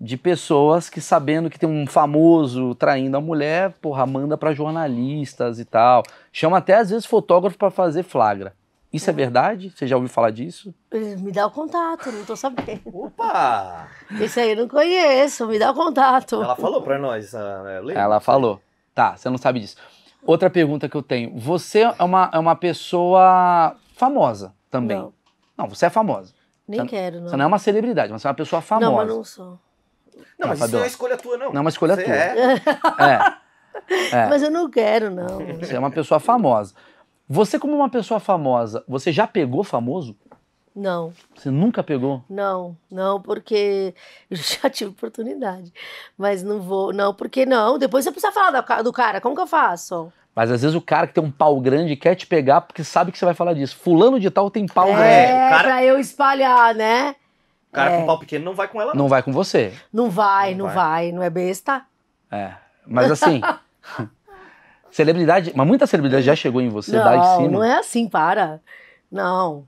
de pessoas que sabendo que tem um famoso traindo a mulher, porra, manda para jornalistas e tal. Chama até às vezes fotógrafo para fazer flagra. Isso é, é. verdade? Você já ouviu falar disso? É, me dá o contato, não tô sabendo. Opa! Isso aí eu não conheço, me dá o contato. Ela falou para nós, a Leila. Ela falou. Tá, você não sabe disso. Outra pergunta que eu tenho. Você é uma, é uma pessoa famosa também. Não. não você é famosa. Nem você quero, não. Você não é uma celebridade, mas você é uma pessoa famosa. Não, mas não sou. Não, mas isso não é escolha tua, não. Não é uma escolha Você tua. É. É. é. Mas eu não quero, não. Você é uma pessoa famosa. Você, como uma pessoa famosa, você já pegou famoso? Não. Você nunca pegou? Não, não, porque eu já tive oportunidade. Mas não vou, não, porque não. Depois você precisa falar do cara, como que eu faço? Mas às vezes o cara que tem um pau grande quer te pegar porque sabe que você vai falar disso. Fulano de tal tem pau é, grande. É, cara... pra eu espalhar, né? cara é. com pau pequeno não vai com ela, não. Não vai com você. Não vai, não, não vai. vai. não é besta. É. Mas assim. celebridade, mas muita celebridade já chegou em você, não, dá em cima. Não, é assim, para. Não.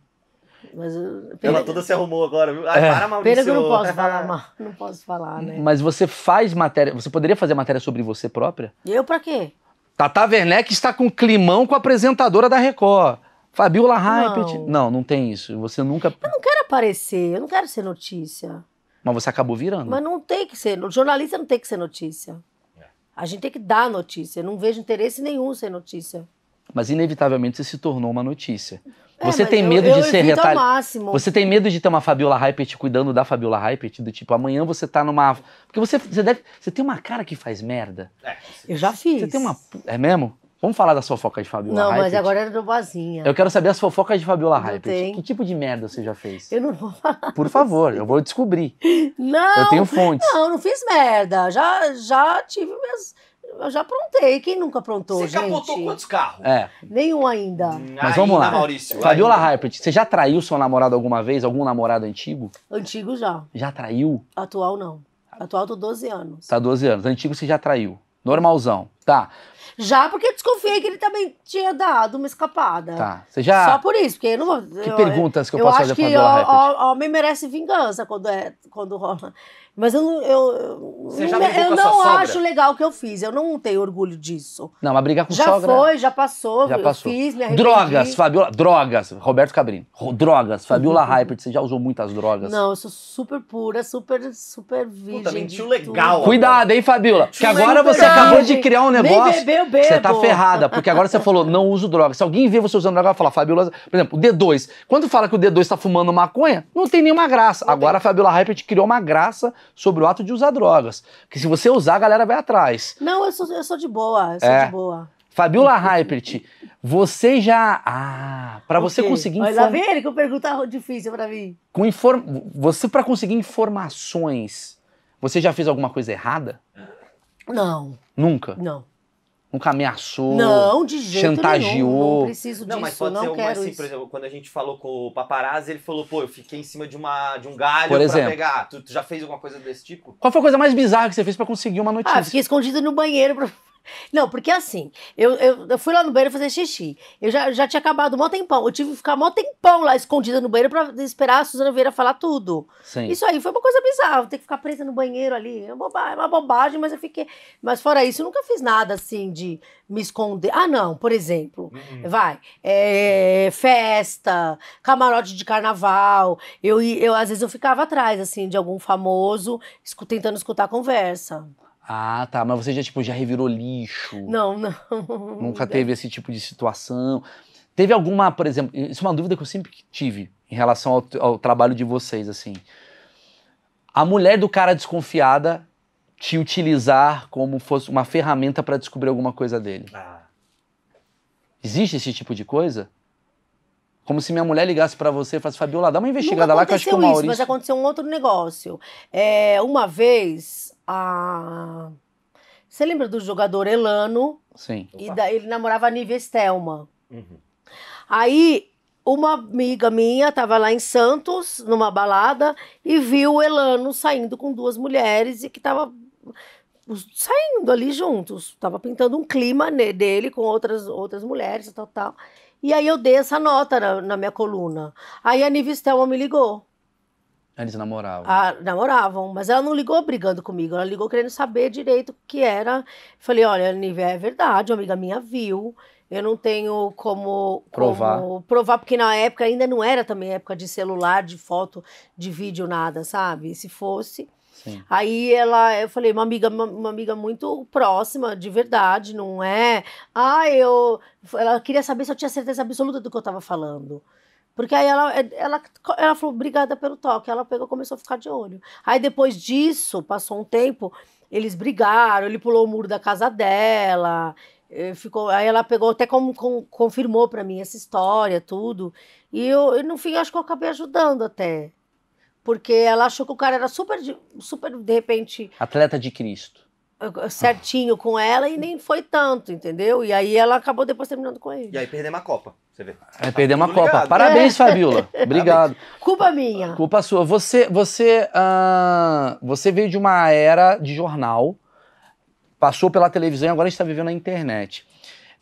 Mas uh, eu, Ela toda se arrumou agora, viu? Ai, ah, é. para, Maurício. Pena que eu não posso falar, não posso falar, né? Mas você faz matéria, você poderia fazer matéria sobre você própria? Eu pra quê? Tata Werneck está com climão com a apresentadora da Record. Fabiola Heipert. Não. não, não tem isso. Você nunca. Eu não quero aparecer, eu não quero ser notícia. Mas você acabou virando. Mas não tem que ser. O jornalista não tem que ser notícia. É. A gente tem que dar notícia. Eu não vejo interesse nenhum ser notícia. Mas inevitavelmente você se tornou uma notícia. É, você tem medo eu, de eu ser retalhado. Você tem medo de ter uma Fabiola te cuidando da Fabiola Hypert, do tipo, amanhã você tá numa. Porque você, você deve. Você tem uma cara que faz merda. É, eu já fiz. Você tem uma. É mesmo? Vamos falar das fofocas de Fabiola Não, Heipert? mas agora era do Bozinha. Eu quero saber as fofocas de Fabiola Hype. Que tipo de merda você já fez? Eu não vou falar. Por favor, eu vou descobrir. Não. Eu tenho fontes. Não, não fiz merda. Já, já tive minhas. Eu já aprontei. Quem nunca aprontou, você gente? botou capotou quantos carros? É. Nenhum ainda. Hum, mas ainda, vamos lá. Maurício, Fabiola Hypert, você já traiu seu namorado alguma vez? Algum namorado antigo? Antigo já. Já traiu? Atual não. Atual tô 12 anos. Tá 12 anos. Antigo você já traiu. Normalzão. Tá. Já porque desconfiei que ele também tinha dado uma escapada. Tá. Você já. Só por isso, porque eu não vou. Que eu, perguntas que eu, eu posso fazer pra Eu acho que o homem merece vingança quando, é, quando rola mas eu, eu, Você já eu não acho legal o que eu fiz. Eu não tenho orgulho disso. Não, mas brigar com já sogra... foi, já passou, já passou. fiz, me Drogas, Fabiola. Drogas, Roberto Cabrini. drogas, Fabiola uhum. você já usou muitas drogas. Não, eu sou super pura, super, super virgem. Puta, mentiu legal. Cuidado, hein, Fabiola? que agora você acabou de criar um negócio. Nem bebeu, bebo. Você tá ferrada, porque agora você falou, não uso drogas. Se alguém vê você usando droga, vai falar, Fabiola. Por exemplo, o D2. Quando fala que o D2 tá fumando maconha, não tem nenhuma graça. Não agora tem. a Fabiola Heipert criou uma graça sobre o ato de usar drogas. Porque se você usar, a galera vai atrás. Não, eu sou, eu sou de boa, eu sou é. de boa. Fabiola Heipert, você já. Ah, para você okay. conseguir. Inform... Mas lá vem ele que pergunta difícil para mim. Com inform... Você, para conseguir informações, você já fez alguma coisa errada? Não. Nunca? Não. Nunca ameaçou. Não, de jeito chantageou. nenhum. Não preciso disso, não, mas pode não ser quero assim, isso. por exemplo, quando a gente falou com o paparazzi, ele falou, pô, eu fiquei em cima de, uma, de um galho Por pra pegar. Tu, tu já fez alguma coisa desse tipo? Qual foi a coisa mais bizarra que você fez pra conseguir uma ah, notícia? Ah, fiquei escondido no banheiro pra não, porque assim, eu, eu, eu, fui lá no banheiro fazer xixi. Eu já, já tinha acabado mó tempão. Eu tive que ficar mó tempão lá escondida no banheiro pra esperar a Suzana Vieira falar tudo. Sim. Isso aí foi uma coisa bizarra, ter que ficar presa no banheiro ali. É uma, bobagem, é uma bobagem, mas eu fiquei. Mas fora isso, eu nunca fiz nada assim de me esconder. Ah, não, por exemplo, uhum. vai. É, festa, camarote de carnaval. Eu, eu, às vezes, eu ficava atrás, assim, de algum famoso, tentando escutar a conversa. Ah, tá. Mas você já, tipo, já revirou lixo? Não, não. Nunca teve esse tipo de situação. Teve alguma, por exemplo, isso é uma dúvida que eu sempre tive em relação ao, ao trabalho de vocês, assim. A mulher do cara desconfiada te utilizar como fosse uma ferramenta para descobrir alguma coisa dele. Ah. Existe esse tipo de coisa? Como se minha mulher ligasse para você e falasse, Fabiola, dá uma investigada lá que eu acho que o Maurício... Isso, mas aconteceu um outro negócio. É, uma vez, a. Você lembra do jogador Elano? Sim. E da, ele namorava a Nívia Estelma. Uhum. Aí uma amiga minha estava lá em Santos, numa balada, e viu o Elano saindo com duas mulheres e que estava saindo ali juntos. Estava pintando um clima né, dele com outras, outras mulheres e tal, tal. E aí eu dei essa nota na, na minha coluna. Aí a Estelma me ligou. Eles namoravam. Ah, namoravam, mas ela não ligou brigando comigo, ela ligou querendo saber direito o que era. Falei, olha, Nívia, é verdade, uma amiga minha viu. Eu não tenho como provar. como provar, porque na época ainda não era também época de celular, de foto, de vídeo, nada, sabe? Se fosse. Sim. Aí ela, eu falei, uma amiga, uma, uma, amiga muito próxima, de verdade, não é? Ah, eu. Ela queria saber se eu tinha certeza absoluta do que eu estava falando. Porque aí ela, é, ela, ela falou, obrigada pelo toque. Ela pegou, começou a ficar de olho. Aí depois disso, passou um tempo, eles brigaram, ele pulou o muro da casa dela. Eh, ficou, aí ela pegou, até com, com, confirmou para mim essa história, tudo. E eu, eu, no fim, acho que eu acabei ajudando até. Porque ela achou que o cara era super, super de repente. Atleta de Cristo. Ah, certinho com ela e nem foi tanto, entendeu? E aí ela acabou depois terminando com ele. E aí perdeu uma Copa. Você vê. Você é, tá Copa. Ligado. Parabéns, é. Fabiola. Obrigado. Parabéns. Culpa minha. Culpa sua. Você, você, uh, você veio de uma era de jornal, passou pela televisão e agora a gente está vivendo na internet.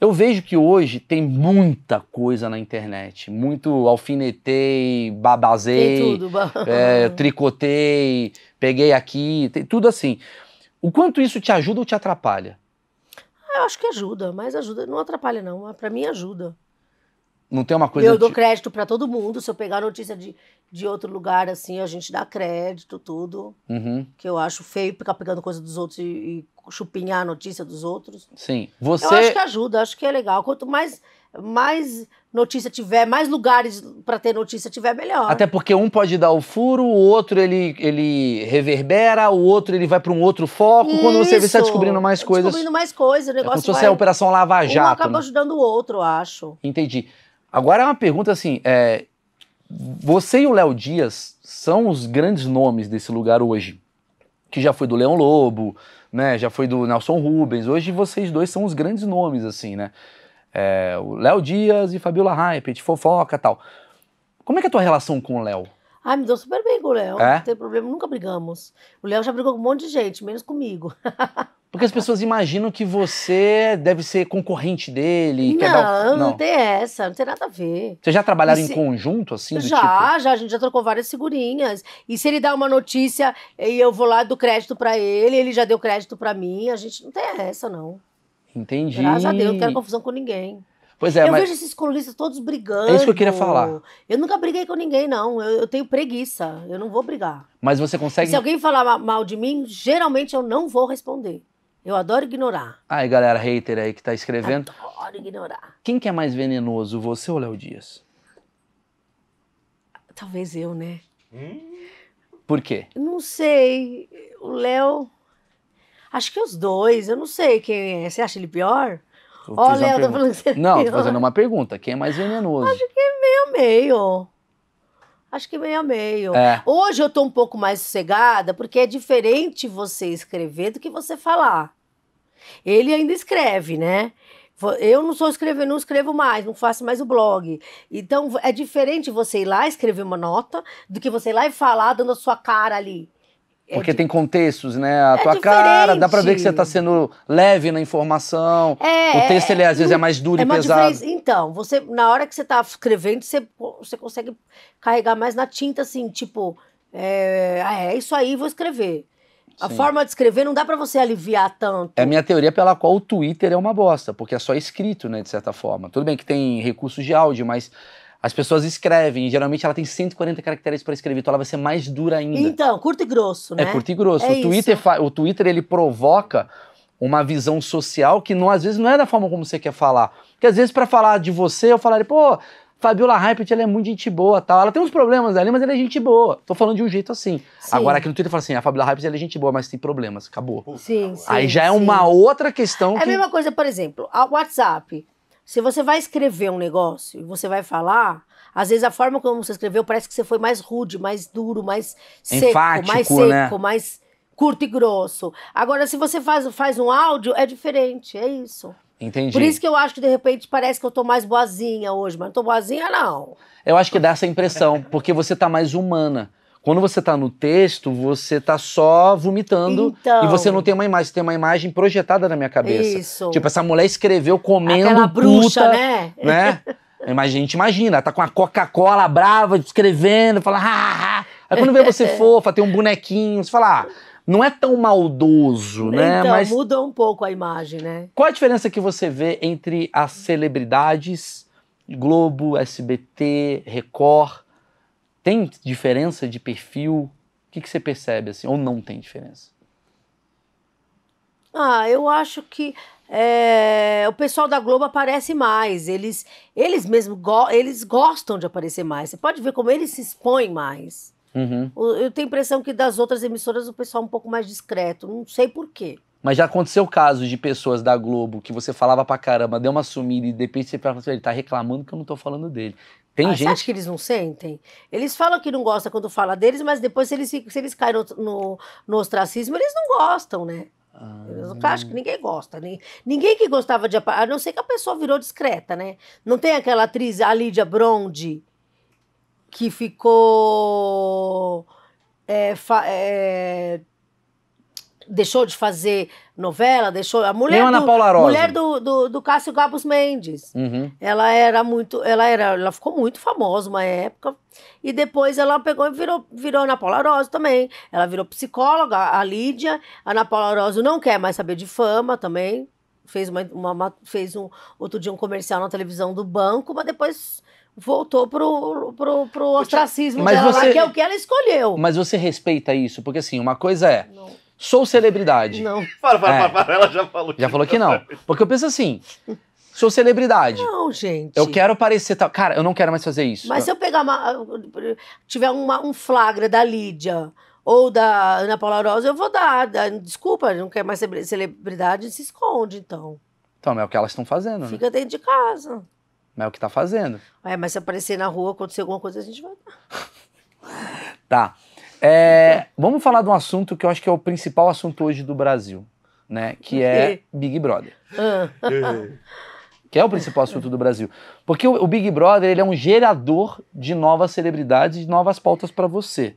Eu vejo que hoje tem muita coisa na internet. Muito alfinetei, babazei, é, tricotei, peguei aqui, tem tudo assim. O quanto isso te ajuda ou te atrapalha? Ah, eu acho que ajuda, mas ajuda, não atrapalha não, ah, para mim ajuda. Não tem uma coisa. Eu dou crédito para todo mundo. Se eu pegar notícia de, de outro lugar, assim, a gente dá crédito, tudo. Uhum. Que eu acho feio ficar pegando coisa dos outros e, e chupinhar a notícia dos outros. Sim. Você... Eu acho que ajuda, acho que é legal. Quanto mais mais notícia tiver, mais lugares para ter notícia tiver, melhor. Até porque um pode dar o furo, o outro ele, ele reverbera, o outro ele vai para um outro foco. Isso. Quando você vê, você está descobrindo mais tá coisas. Descobrindo mais coisas, o negócio é como vai... se fosse a Operação Lava Jato. Um acaba né? ajudando o outro, eu acho. Entendi. Agora é uma pergunta assim, é... você e o Léo Dias são os grandes nomes desse lugar hoje, que já foi do Leão Lobo, né, já foi do Nelson Rubens, hoje vocês dois são os grandes nomes, assim, né? é, o Léo Dias e Fabiola Hype, fofoca tal. Como é que é a tua relação com o Léo? Ah, me deu super bem com o Léo. É? Não tem problema, nunca brigamos. O Léo já brigou com um monte de gente, menos comigo. Porque as pessoas imaginam que você deve ser concorrente dele. Não, dar... não, não tem essa, não tem nada a ver. Vocês já trabalharam se... em conjunto, assim? já, tipo... já, a gente já trocou várias figurinhas. E se ele dá uma notícia e eu vou lá do crédito para ele, ele já deu crédito para mim, a gente não tem essa, não. Entendi. Graças a Deus, não quero confusão com ninguém. Pois é, eu mas... vejo esses colunistas todos brigando. É isso que eu queria falar. Eu nunca briguei com ninguém, não. Eu, eu tenho preguiça. Eu não vou brigar. Mas você consegue. E se alguém falar mal de mim, geralmente eu não vou responder. Eu adoro ignorar. Aí, galera, hater aí que tá escrevendo. Adoro ignorar. Quem que é mais venenoso, você ou Léo Dias? Talvez eu, né? Hum? Por quê? Não sei. O Léo. Acho que os dois, eu não sei quem é. Você acha ele pior? Ó, Léo, tá falando que você é Não, pior. tô fazendo uma pergunta. Quem é mais venenoso? Acho que é meio a meio. Acho que é meio a meio. É. Hoje eu tô um pouco mais sossegada, porque é diferente você escrever do que você falar. Ele ainda escreve, né? Eu não sou escrever, não escrevo mais, não faço mais o blog. Então é diferente você ir lá escrever uma nota do que você ir lá e falar dando a sua cara ali. É porque é, tem contextos, né? A é tua diferente. cara, dá pra ver que você tá sendo leve na informação. É, o texto, ele é, às vezes é mais duro e é pesado. Diferença. Então, você, na hora que você tá escrevendo, você, você consegue carregar mais na tinta, assim, tipo, é, ah, isso aí, vou escrever. A forma de escrever não dá para você aliviar tanto. É a minha teoria pela qual o Twitter é uma bosta, porque é só escrito, né, de certa forma. Tudo bem que tem recursos de áudio, mas as pessoas escrevem, geralmente ela tem 140 caracteres para escrever, então ela vai ser mais dura ainda. Então, curto e grosso, é né? É curto e grosso. É o, Twitter, o Twitter ele provoca uma visão social que não, às vezes não é da forma como você quer falar. Porque às vezes para falar de você, eu falaria, pô, Fabiola Hypert, ela é muito gente boa, tal. Ela tem uns problemas ali, mas ela é gente boa. Tô falando de um jeito assim. Sim. Agora aqui no Twitter fala assim, a Fabiola Hypert, ela é gente boa, mas tem problemas. Acabou. Sim, Aí sim, já é sim. uma outra questão É que... a mesma coisa, por exemplo, o WhatsApp. Se você vai escrever um negócio e você vai falar, às vezes a forma como você escreveu parece que você foi mais rude, mais duro, mais seco, Enfático, mais né? seco, né? mais curto e grosso. Agora, se você faz, faz um áudio, é diferente, é isso. Entendi. Por isso que eu acho que de repente parece que eu tô mais boazinha hoje, mas não tô boazinha, não. Eu acho que dá essa impressão, porque você tá mais humana. Quando você está no texto, você está só vomitando então, e você então. não tem uma imagem, você tem uma imagem projetada na minha cabeça. Isso. Tipo, essa mulher escreveu comendo Aquela bruxa, puta, né? né? A gente imagina, ela tá com a Coca-Cola brava, escrevendo, fala, ah, ah. Aí quando vê você fofa, tem um bonequinho, você fala, ah, não é tão maldoso, né? Então, Mas... muda um pouco a imagem, né? Qual a diferença que você vê entre as celebridades, Globo, SBT, Record, tem diferença de perfil? O que, que você percebe assim? Ou não tem diferença? Ah, eu acho que é, o pessoal da Globo aparece mais. Eles, eles mesmo go eles gostam de aparecer mais. Você pode ver como eles se expõem mais. Uhum. Eu tenho a impressão que das outras emissoras o pessoal é um pouco mais discreto. Não sei por quê. Mas já aconteceu casos de pessoas da Globo que você falava pra caramba, deu uma sumida e depois você fala, assim, ele tá reclamando que eu não tô falando dele. Tem ah, gente. Você acha que eles não sentem? Eles falam que não gostam quando fala deles, mas depois, se eles, se eles caem no, no, no ostracismo, eles não gostam, né? Ah. Eu acho que ninguém gosta. Ninguém, ninguém que gostava de. A não ser que a pessoa virou discreta, né? Não tem aquela atriz, a Lídia Brondi que ficou. É, fa, é, deixou de fazer novela, deixou a mulher Nem do, Ana Paula Rosa. mulher do, do, do Cássio Gabos Mendes. Uhum. Ela era muito, ela era, ela ficou muito famosa uma época e depois ela pegou e virou, virou Ana Paula Rosa também. Ela virou psicóloga, a Lídia, a Ana Paula Rosa não quer mais saber de fama também. Fez uma, uma fez um outro dia um comercial na televisão do banco, mas depois voltou pro, pro, pro ostracismo mas dela você, lá, que é o que ela escolheu. Mas você respeita isso, porque assim, uma coisa é. Não sou celebridade. Não. Para, para, é. para, para, ela já falou. Já que falou que não. Porque eu penso assim, sou celebridade. Não, gente. Eu quero parecer tal. Cara, eu não quero mais fazer isso. Mas se eu pegar uma. tiver uma, um flagra da Lídia ou da Ana Paula Rosa, eu vou dar. Desculpa, não quer mais ser celebridade, se esconde, então. Então, é o que elas estão fazendo, né? Fica né? dentro de casa. Mas é o que tá fazendo. É, mas se aparecer na rua, acontecer alguma coisa, a gente vai dar. tá. É, então, vamos falar de um assunto que eu acho que é o principal assunto hoje do Brasil, né? Que é Big Brother. Ah. que é o principal assunto do Brasil. Porque o, Big Brother ele é um gerador de novas celebridades, e novas pautas para você.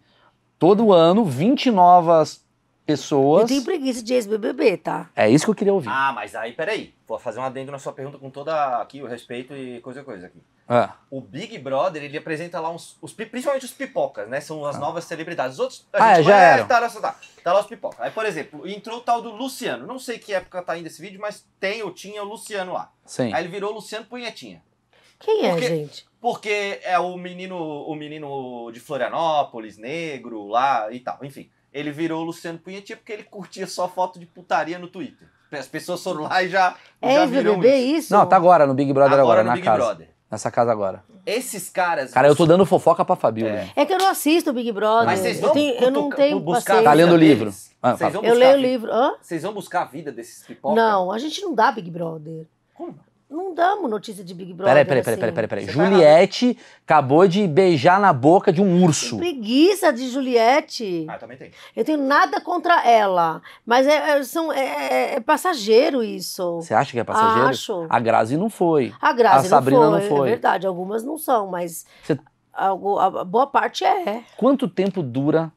Todo ano, 20 novas pessoas. Eu tenho preguiça de ex-BBB, tá? É isso que eu queria ouvir. Ah, mas aí, peraí. Vou fazer um adendo na sua pergunta com toda aqui o respeito e coisa coisa aqui. Ah. O Big Brother, ele apresenta lá uns, os, principalmente os pipocas, né? São as ah. novas celebridades. Os outros, a ah, gente é, já era. Tá, tá, tá, lá os pipocas. Aí, por exemplo, entrou o tal do Luciano. Não sei que época tá ainda esse vídeo, mas tem ou tinha o Luciano lá. Sim. Aí ele virou Luciano Punhetinha. Quem é, porque, é, gente? Porque é o menino, o menino de Florianópolis, negro lá e tal, enfim ele virou o Luciano Punhetinha porque tipo ele curtia só foto de putaria no Twitter. As pessoas foram lá e já, é já viram bebê, isso. Não, tá agora no Big Brother agora, agora na Big casa. Brother. Nessa casa agora. Esses caras. Cara, eu tô dando fofoca pra Fabio. É, é que eu não assisto Big Brother. Mas vocês vão eu, tenho, eu não tenho buscar Tá lendo o livro. Ah, eu leio o livro. Hã? Vocês vão buscar a vida desses pipocas. Não, a gente não dá Big Brother. Como? não damos notícia de Big Brother. Peraí, peraí, assim. peraí, peraí, peraí. Pera assim. Juliette tá acabou de beijar na boca de um urso. preguiça de Juliette. Ah, também tem. Eu tenho nada contra ela. Mas é, é são, é, é, é, passageiro isso. Você acha que é passageiro? Acho. A Grazi não foi. A Grazi a Sabrina não foi. não é foi. É verdade, algumas não são, mas Cê... a, a, boa parte é. Quanto tempo dura.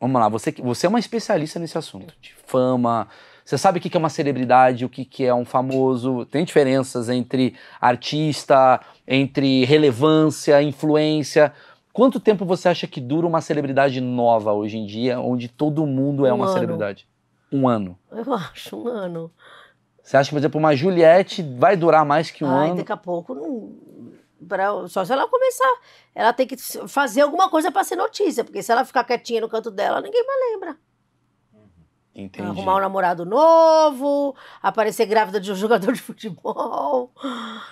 Vamos lá, você, você é uma especialista nesse assunto. De fama você sabe o que é uma celebridade, o que é um famoso. Tem diferenças entre artista, entre relevância, influência. Quanto tempo você acha que dura uma celebridade nova hoje em dia, onde todo mundo é um uma ano. celebridade? Um ano. Eu acho, um ano. Você acha que, por exemplo, uma Juliette vai durar mais que um Ai, ano? Daqui a pouco não. Pra, só se ela começar. Ela tem que fazer alguma coisa para ser notícia, porque se ela ficar quietinha no canto dela, ninguém mais lembra. Entendi. Arrumar um namorado novo, aparecer grávida de um jogador de futebol.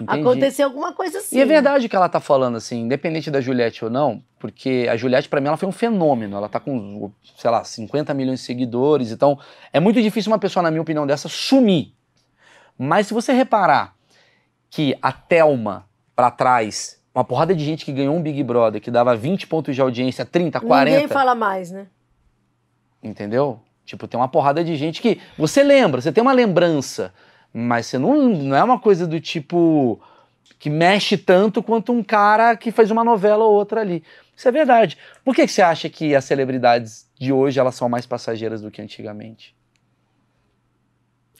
Entendi. Acontecer alguma coisa assim. E é assim. verdade que ela tá falando assim, independente da Juliette ou não, porque a Juliette, para mim, ela foi um fenômeno. Ela tá com, sei lá, 50 milhões de seguidores. Então, é muito difícil uma pessoa, na minha opinião, dessa sumir. Mas se você reparar que a Thelma, para trás, uma porrada de gente que ganhou um Big Brother, que dava 20 pontos de audiência, 30, 40. Ninguém fala mais, né? Entendeu? Tipo, tem uma porrada de gente que você lembra, você tem uma lembrança, mas você não, não é uma coisa do tipo que mexe tanto quanto um cara que fez uma novela ou outra ali. Isso é verdade. Por que, que você acha que as celebridades de hoje elas são mais passageiras do que antigamente?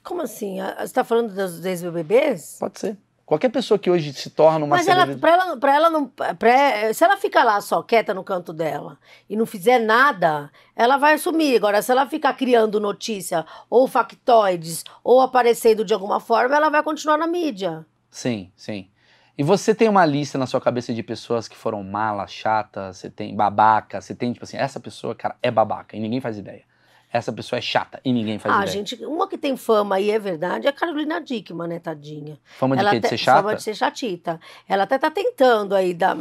Como assim? Você está falando dos ex-BBBs? Pode ser. Qualquer pessoa que hoje se torna uma Mas ela, pra ela, pra ela não. Pra, se ela ficar lá só quieta no canto dela e não fizer nada, ela vai sumir. Agora, se ela ficar criando notícia ou factoides ou aparecendo de alguma forma, ela vai continuar na mídia. Sim, sim. E você tem uma lista na sua cabeça de pessoas que foram mala, chata, você tem babaca, você tem, tipo assim, essa pessoa, cara, é babaca e ninguém faz ideia essa pessoa é chata e ninguém faz ah, ideia. gente, uma que tem fama e é verdade é a Carolina Dickman, né, tadinha. Fama de ela quê? De ser chata? Fama de ser chatita. Ela até tá tentando aí dar,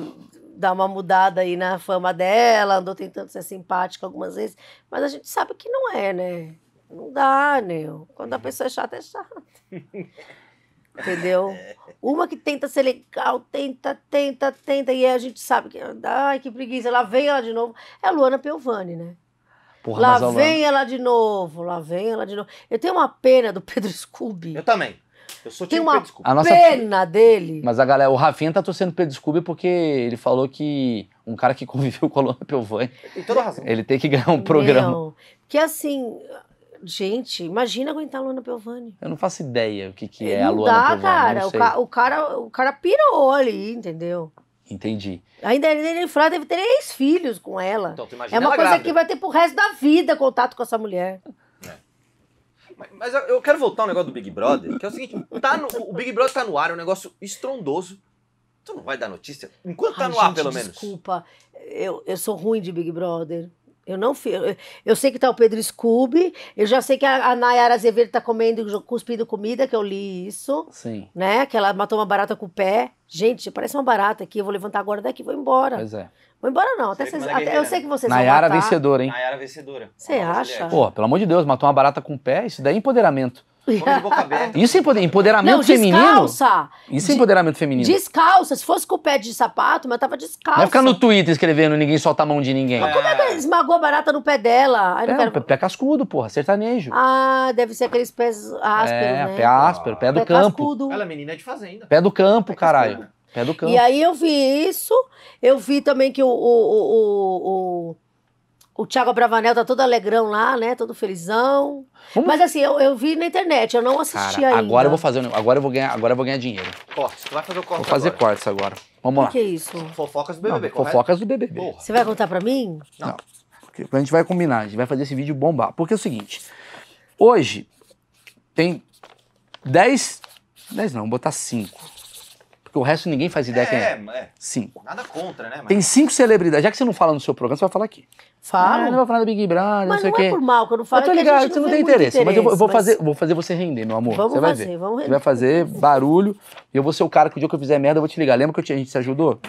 dar uma mudada aí na fama dela, andou tentando ser simpática algumas vezes, mas a gente sabe que não é, né? Não dá, né? Quando a uhum. pessoa é chata, é chata. Entendeu? Uma que tenta ser legal, tenta, tenta, tenta, e aí a gente sabe que. Ai, que preguiça. Ela vem ela de novo. É a Luana Piovani, né? Porra, lá vem ela de novo, lá vem ela de novo. Eu tenho uma pena do Pedro Scooby. Eu também. Eu sou tipo Pedro Scooby. a nossa... pena dele. Mas a galera, o Rafinha tá torcendo pelo Scooby porque ele falou que um cara que conviveu com a Luana Pelvani, Tem toda razão. Ele tem que ganhar um programa. Não. Que assim, gente, imagina aguentar a Luana Pelvani. Eu não faço ideia o que, que é não a Luana dá, Não dá, cara. O cara, o cara pirou ali, entendeu? Entendi. Ainda ele ah, deve ter três filhos com ela. Então, tu imagina é uma coisa grávida. que vai ter pro resto da vida contato com essa mulher. É. Mas, eu quero voltar ao negócio do Big Brother, que é o seguinte, tá no, o Big Brother tá no ar, é um negócio estrondoso. Tu não vai dar notícia? Enquanto Ai, tá no gente, ar, pelo menos. Desculpa, eu, eu sou ruim de Big Brother. Eu não eu sei que tá o Pedro Scooby, eu já sei que a, a Nayara Azevedo tá comendo, cuspindo comida, que eu li isso. Sim. Né? Que ela matou uma barata com o pé. Gente, parece uma barata aqui, eu vou levantar agora daqui e vou embora. Pois é. Vou embora não, até, é vocês, até eu sei que né? vocês Nayara vão matar. vencedora, hein? Nayara vencedora. Você acha? Pô, pelo amor de Deus, matou uma barata com o pé, isso daí é empoderamento. Isso é empoderamento não, feminino? Descalça. Isso é empoderamento feminino. Descalça. Se fosse com o pé de sapato, mas tava descalça. Vai ficar no Twitter escrevendo ninguém solta a mão de ninguém. Mas como é que ela esmagou a barata no pé dela? Ai, é, quero... pé, cascudo, porra, sertanejo. Ah, deve ser aqueles pés ásperos, é, né? pé áspero, pé, pé do campo. Cascudo. Ela é menina de fazenda. Pé do campo, pé caralho. Pé do campo. E aí eu vi isso, eu vi também que o, o, o, o o Thiago Bravanel tá todo alegrão lá, né? Todo felizão. Vamos. Mas assim, eu, eu, vi na internet, eu não assisti Cara, ainda. Agora eu vou fazer, agora eu vou ganhar, agora eu vou ganhar dinheiro. Cortes, tu vai fazer o corte Vou fazer agora. cortes agora. Vamos lá. O que é isso? Fofocas do BBB, não, Fofocas do BBB. Porra. Você vai contar pra mim? Não. não. A gente vai combinar, a gente vai fazer esse vídeo bombar. Porque é o seguinte, hoje tem 10, 10 não, vou botar 5 porque o resto ninguém faz ideia é, quem é. É, é. Cinco. Nada contra, né? Mas... Tem cinco celebridades. Já que você não fala no seu programa, você vai falar aqui. Fala. Ah, não vai falar do Big Brother, não sei o é quê. Mas não é por mal, que eu não falo. Eu tô é ligado, você não tem interesse, interesse. Mas eu vou, mas... fazer, vou fazer você render, meu amor. Vamos você vai fazer, ver. vamos render. Você vai fazer barulho. E eu vou ser o cara que o dia que eu fizer merda, eu vou te ligar. Lembra que a gente se ajudou? É.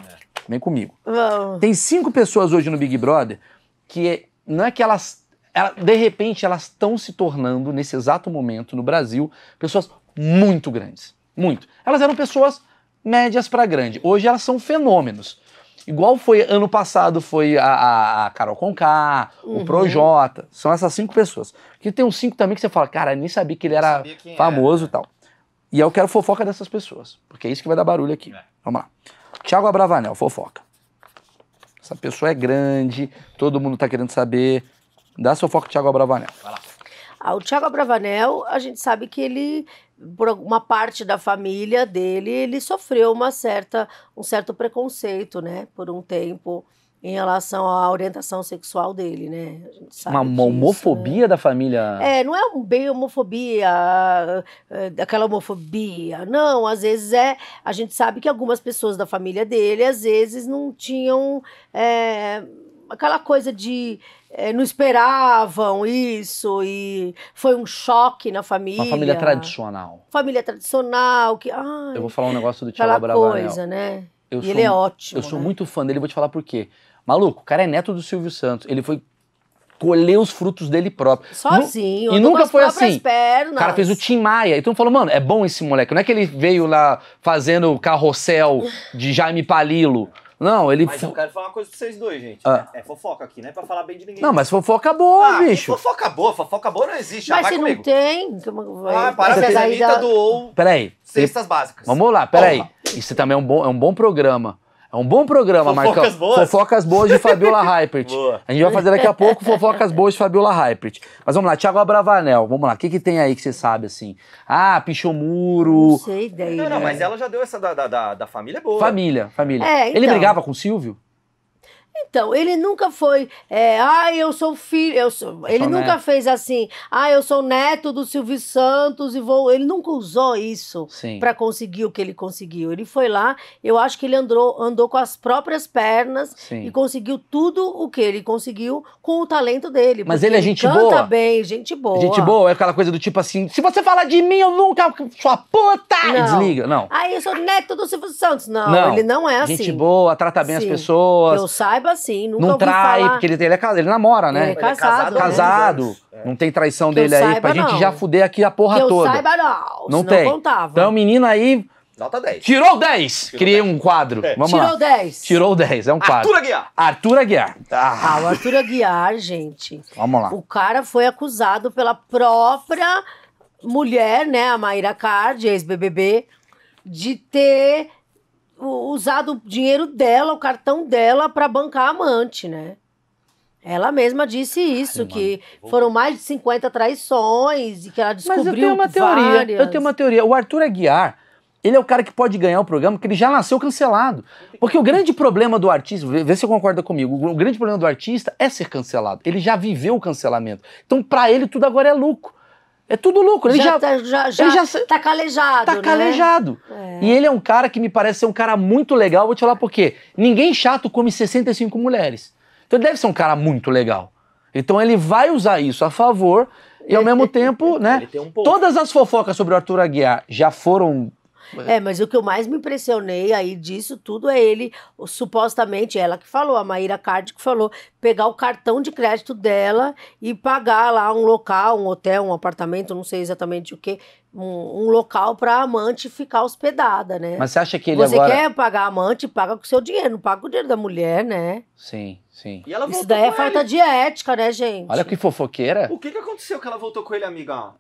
Vem comigo. Vamos. Tem cinco pessoas hoje no Big Brother que não é que elas... Ela, de repente, elas estão se tornando, nesse exato momento, no Brasil, pessoas muito grandes. Muito. Elas eram pessoas médias para grande. Hoje elas são fenômenos. Igual foi ano passado, foi a, a, a Carol Conká, uhum. o Projota. São essas cinco pessoas. que tem uns cinco também que você fala, cara, nem sabia que ele era famoso e tal. E eu quero fofoca dessas pessoas. Porque é isso que vai dar barulho aqui. É. Vamos lá. Tiago Abravanel, fofoca. Essa pessoa é grande, todo mundo tá querendo saber. Dá seu foco Tiago Abravanel. Vai lá. Ah, o Tiago Abravanel, a gente sabe que ele por uma parte da família dele, ele sofreu uma certa, um certo preconceito, né, por um tempo em relação à orientação sexual dele, né? Uma, disso, né? homofobia né? da família. É, não é bem homofobia, ah, eh, aquela homofobia. Não, às vezes é. A gente sabe que algumas pessoas da família dele, às vezes, não tinham é, aquela coisa de é, não esperavam isso e foi um choque na família. Uma família tradicional. Família tradicional que, ai, Eu vou falar um negócio do Tiago Bravanel. coisa, né? Eu e sou, ele é ótimo. Eu né? sou muito fã dele, vou te falar por quê. Maluco, o cara é neto do Silvio Santos. Ele foi colher os frutos dele próprio. Sozinho. E nunca foi assim. Pernas. O cara fez o Tim Maia. Então falou, mano, é bom esse moleque. Não é que ele veio lá fazendo o carrossel de Jaime Palilo. Não, ele. Mas eu quero falar uma coisa pra vocês dois, gente. Ah. É, é, fofoca aqui, não é pra falar bem de ninguém. Não, mas fofoca boa, ah, bicho. Fofoca boa, fofoca boa não existe. Mas ah, se comigo. não tem. Ah, parabéns, a Anitta da... doou. Peraí. Cestas básicas. Vamos lá, peraí. Isso também é um bom, é um bom programa. É um bom programa, Marcão. Fofocas boas. Fofocas boas de Fabiola Hypert. Boa. A gente vai fazer daqui a pouco fofocas boas de Fabiola Hypert. Mas vamos lá, Thiago Abravanel, vamos lá. O que, que tem aí que você sabe, assim? Ah, pichou muro. Não sei, ideia. Não, não, mas ela já deu essa da, da, da, da família é boa. Família, família. É, então... Ele brigava com o Silvio? Então, ele nunca foi, é, ah, eu sou filho, eu sou. ele sou nunca neto. fez assim, ah, eu sou neto do Silvio Santos e vou. Ele nunca usou isso para conseguir o que ele conseguiu. Ele foi lá, eu acho que ele andou, andou com as próprias pernas Sim. e conseguiu tudo o que ele conseguiu com o talento dele. Mas ele é gente ele canta boa. bem, gente boa. Gente boa é aquela coisa do tipo assim, se você falar de mim, eu nunca, sua puta, não. desliga, não. Ah, eu sou neto do Silvio Santos. Não, não. ele não é assim. Gente boa, trata bem Sim. as pessoas. Eu saiba saiba, sim. Nunca não trai, falar... porque ele, ele, é, ele namora, né? Ele é casado. Ele é casado. Né? casado. É. Não tem traição dele aí pra não. gente já fuder aqui a porra que toda. Não saiba, não. Não tem. Contava. Então, menino aí. Nota 10. Tirou 10! Criei um quadro. É. Vamos Tirou lá. 10. Tirou 10, é um quadro. Arthur Aguiar. Arthur Aguiar. Ah, ah o Arthur Aguiar, gente. Vamos lá. O cara foi acusado pela própria mulher, né, a Mayra Card, ex-BBB, de ter usado o dinheiro dela, o cartão dela, para bancar a amante, né? Ela mesma disse isso, Ai, que mano. foram mais de 50 traições e que ela descobriu Mas eu tenho uma teoria, várias. eu tenho uma teoria. O Arthur Aguiar, ele é o cara que pode ganhar o programa, porque ele já nasceu cancelado. Porque o grande problema do artista, vê se você concorda comigo, o grande problema do artista é ser cancelado. Ele já viveu o cancelamento. Então, para ele, tudo agora é lucro. É tudo lucro. Ele já, tá, já, já, ele já tá calejado. Tá né? calejado. É. E ele é um cara que me parece ser um cara muito legal. Vou te falar por quê. Ninguém chato come 65 mulheres. Então ele deve ser um cara muito legal. Então ele vai usar isso a favor e ao mesmo tempo, né? Um todas as fofocas sobre o Arthur Aguiar já foram é, mas o que eu mais me impressionei aí disso tudo é ele, supostamente ela que falou, a Maíra Card que falou, pegar o cartão de crédito dela e pagar lá um local, um hotel, um apartamento, não sei exatamente o que, um, um, local para amante ficar hospedada, né? Mas você acha que ele você agora... Você quer pagar a amante, paga com o seu dinheiro, não paga o dinheiro da mulher, né? Sim, sim. E ela Isso daí é ele. falta de ética, né, gente? Olha que fofoqueira. O que, que aconteceu que ela voltou com ele, amiga?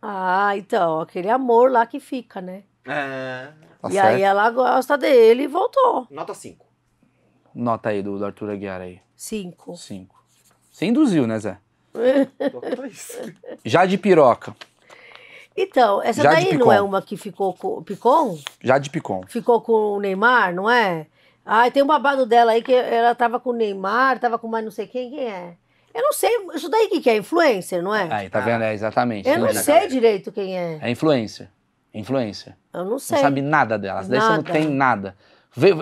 Ah, então, aquele amor lá que fica, né? É. Tá e certo. aí ela gosta dele e voltou. Nota 5. Nota aí do, do Arthur Aguiar aí. 5. 5. Você induziu, né, Zé? Já de piroca. Então, essa daí não é uma que ficou com. Picon? Já de Picon. Ficou com o Neymar, não é? Ah, tem um babado dela aí que ela tava com o Neymar, tava com mais não sei quem, quem é? Eu não sei, isso daí que é influencer, não é? Aí, tá ah. vendo? É, exatamente. Eu não sei direito quem é. É influencer. Influencer. Eu não sei. Não sabe nada delas. Nada. Daí você não tem nada.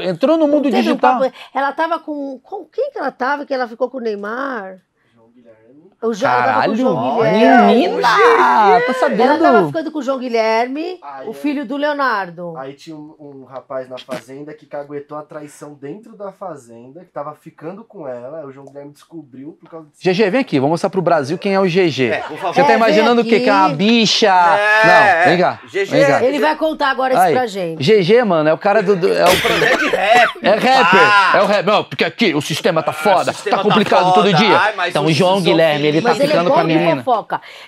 entrou no mundo digital. Um ela tava com, com. Quem que ela tava? Que ela ficou com o Neymar? Eu já Caralho, João Guilherme. menina! Tô tá sabendo. Ela tava ficando com o João Guilherme, o filho do Leonardo. Aí tinha um, um rapaz na fazenda que caguetou a traição dentro da fazenda, que tava ficando com ela. O João Guilherme descobriu por causa disso. GG, vem aqui, vamos mostrar pro Brasil quem é o GG. É, Você tá É, imaginando o quê? Que é uma bicha. É, Não, vem cá. GG. Ele vai contar agora isso pra gente. GG, mano, é o cara do. do- é o- Projeto rap. É rapper. É o rap. Não, porque aqui o sistema tá ah, foda, tá sistema tá tá complicado foda. todo dia. Ai, então o João Guilherme, ele tá é ficando com a minha de menina.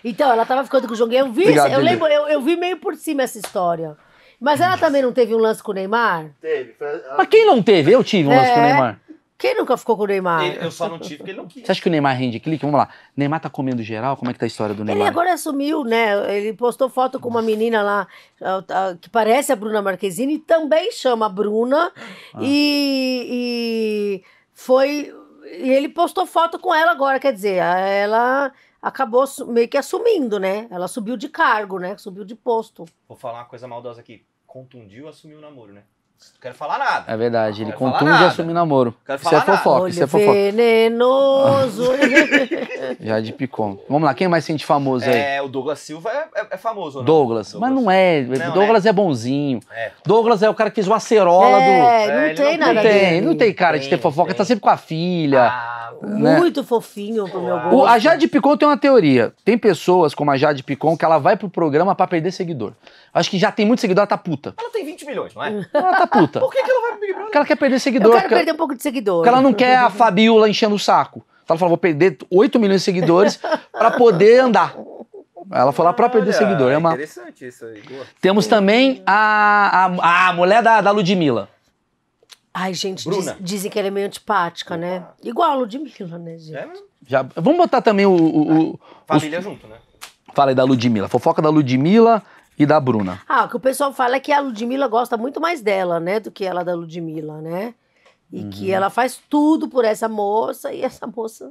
Então, ela tava ficando com o João Guilherme. Eu vi, Obrigado, eu, lembro, eu, eu vi meio por cima essa história. Mas ela também não teve um lance com o Neymar? Teve. Mas quem não teve? Eu tive um lance com o é. Neymar. Quem nunca ficou com o Neymar? Ele, eu só não tive porque ele não quis. Você acha que o Neymar rende clique? Vamos lá. Neymar tá comendo geral? Como é que tá a história do Neymar? Ele agora assumiu, né? Ele postou foto com uma menina lá que parece a Bruna Marquezine, também chama Bruna. Ah. E, e foi. E ele postou foto com ela agora, quer dizer, ela acabou meio que assumindo, né? Ela subiu de cargo, né? Subiu de posto. Vou falar uma coisa maldosa aqui. Contundiu, assumiu o namoro, né? Não quero falar nada. É verdade, ele contunde e assume namoro. Quero isso é fofoca, isso é fofoca. Venenoso. Já de picom. Vamos lá, quem mais sente famoso aí? É, o Douglas Silva é, é, é famoso, não? Douglas. Douglas. Mas não é. Não, né? Douglas é, é bonzinho. Douglas é o cara que fez o acerola do. É, é não tem não nada. Não tem, dele. não tem cara de ter fofoca, tem. tá sempre com a filha. Ah, né? Muito fofinho pro meu gosto. Ah. O, a Jade Picon tem uma teoria. Tem pessoas como a Jade Picon que ela vai pro programa pra perder seguidor. Acho que já tem muito seguidor, ela tá puta. Ela tem 20 milhões, não é? Ela tá puta. Por que, que ela vai pro Big Brother? Porque ela quer perder seguidor. Eu quero perder um pouco de seguidor. Porque ela não quer a Fabiola enchendo o saco. Ela falou, vou perder 8 milhões de seguidores para poder andar. Ela foi lá pra perder Olha, seguidor. É uma... Interessante isso aí. Boa. Temos também a, a, a mulher da, da Ludmilla. Ai, gente, diz, dizem que ela é meio antipática, né? Igual a Ludmilla, né, gente? É Já, vamos botar também o. o, o Família os... junto, né? Fala aí da Ludmilla. Fofoca da Ludmilla e da Bruna. Ah, o que o pessoal fala é que a Ludmilla gosta muito mais dela, né? Do que ela da Ludmilla, né? E uhum. que ela faz tudo por essa moça e essa moça.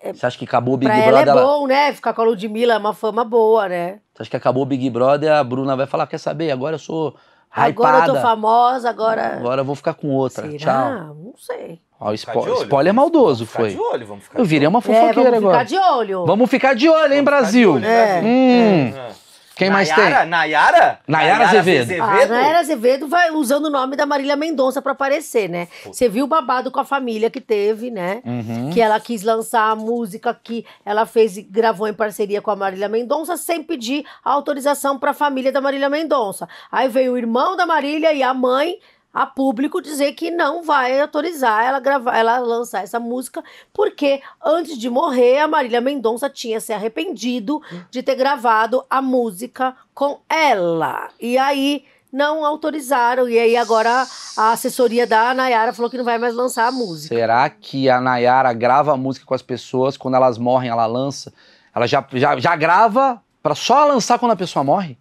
É... Você acha que acabou o Big pra é Brother? Ela é bom, ela... né? Ficar com a Ludmilla é uma fama boa, né? Você acha que acabou o Big Brother? A Bruna vai falar: quer saber? Agora eu sou. Hypada. Agora eu tô famosa, agora. Agora eu vou ficar com outra. Será? Tchau. Não sei. Ó, spo olho, spoiler maldoso vamos foi. Ficar de olho, vamos ficar Eu virei uma fofoqueira é, vamos agora. Vamos ficar de olho. Vamos ficar de olho, hein, Brasil? Olho, Brasil? É. Né? Hum. É. Quem mais Nayara? tem? Nayara? Nayara Azevedo. Ah, Nayara Azevedo vai usando o nome da Marília Mendonça para aparecer, né? Você viu o babado com a família que teve, né? Uhum. Que ela quis lançar a música que ela fez e gravou em parceria com a Marília Mendonça sem pedir autorização para a família da Marília Mendonça. Aí veio o irmão da Marília e a mãe a público dizer que não vai autorizar ela gravar, ela lançar essa música, porque antes de morrer a Marília Mendonça tinha se arrependido de ter gravado a música com ela. E aí não autorizaram e aí agora a assessoria da Nayara falou que não vai mais lançar a música. Será que a Nayara grava a música com as pessoas quando elas morrem, ela lança? Ela já já, já grava para só lançar quando a pessoa morre?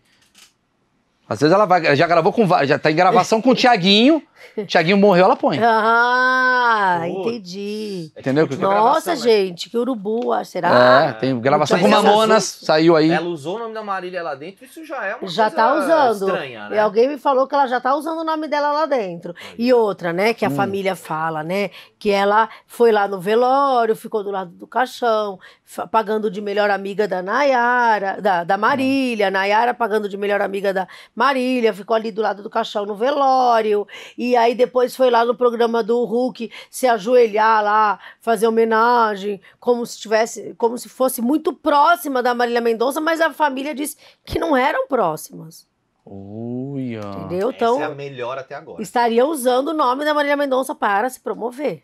Às vezes ela vai, já gravou com. Já tá em gravação com o Tiaguinho. Tiaguinho morreu, ela põe. Ah, Putz. entendi. É Entendeu? Nossa, gente, que urubu, ah, né? será? É, tem gravação com Mamonas, saiu aí. Ela usou o nome da Marília lá dentro, isso já é uma já coisa tá usando. estranha, né? E alguém me falou que ela já tá usando o nome dela lá dentro. E outra, né, que a hum. família fala, né, que ela foi lá no velório, ficou do lado do caixão, pagando de melhor amiga da Nayara, da, da Marília, hum. Nayara pagando de melhor amiga da Marília, ficou ali do lado do caixão no velório, e e aí depois foi lá no programa do Hulk se ajoelhar lá, fazer homenagem, como se tivesse, como se fosse muito próxima da Marília Mendonça, mas a família disse que não eram próximas. Uia. Entendeu? Então, Essa é a então, melhor até agora. Estaria usando o nome da Marília Mendonça para se promover.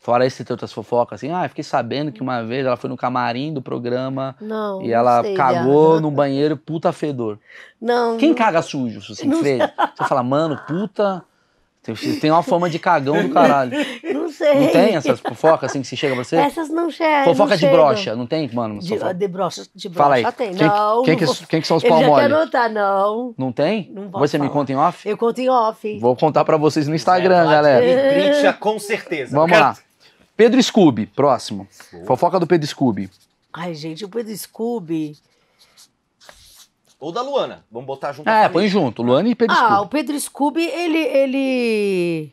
Fora esse tem outras fofocas, assim, ah, fiquei sabendo que uma vez ela foi no camarim do programa não, e ela não cagou no banheiro, puta fedor. Não. Quem não... caga sujo, assim, feio? Você fala, mano, puta tem, tem uma fama de cagão do caralho. Não sei. Não tem essas fofocas assim que se chega pra você? Essas não, fofoca não chegam. Fofoca de brocha, não tem, mano? De, de brocha, de brocha Fala aí. tem. Quem, não. Quem que, quem que são os pau Não Eu anotar, não. Não tem? Não Você falar. me conta em off? Eu conto em off. Vou contar pra vocês no Instagram, é, galera. Grincha, com certeza. Vamos lá. Pedro Scooby, próximo. Fofoca do Pedro Scooby. Ai, gente, o Pedro Scooby... Ou da Luana. Vamos botar junto. Ah, é, põe junto. Luana e Pedro ah, Scooby. Ah, o Pedro Scooby, ele, ele.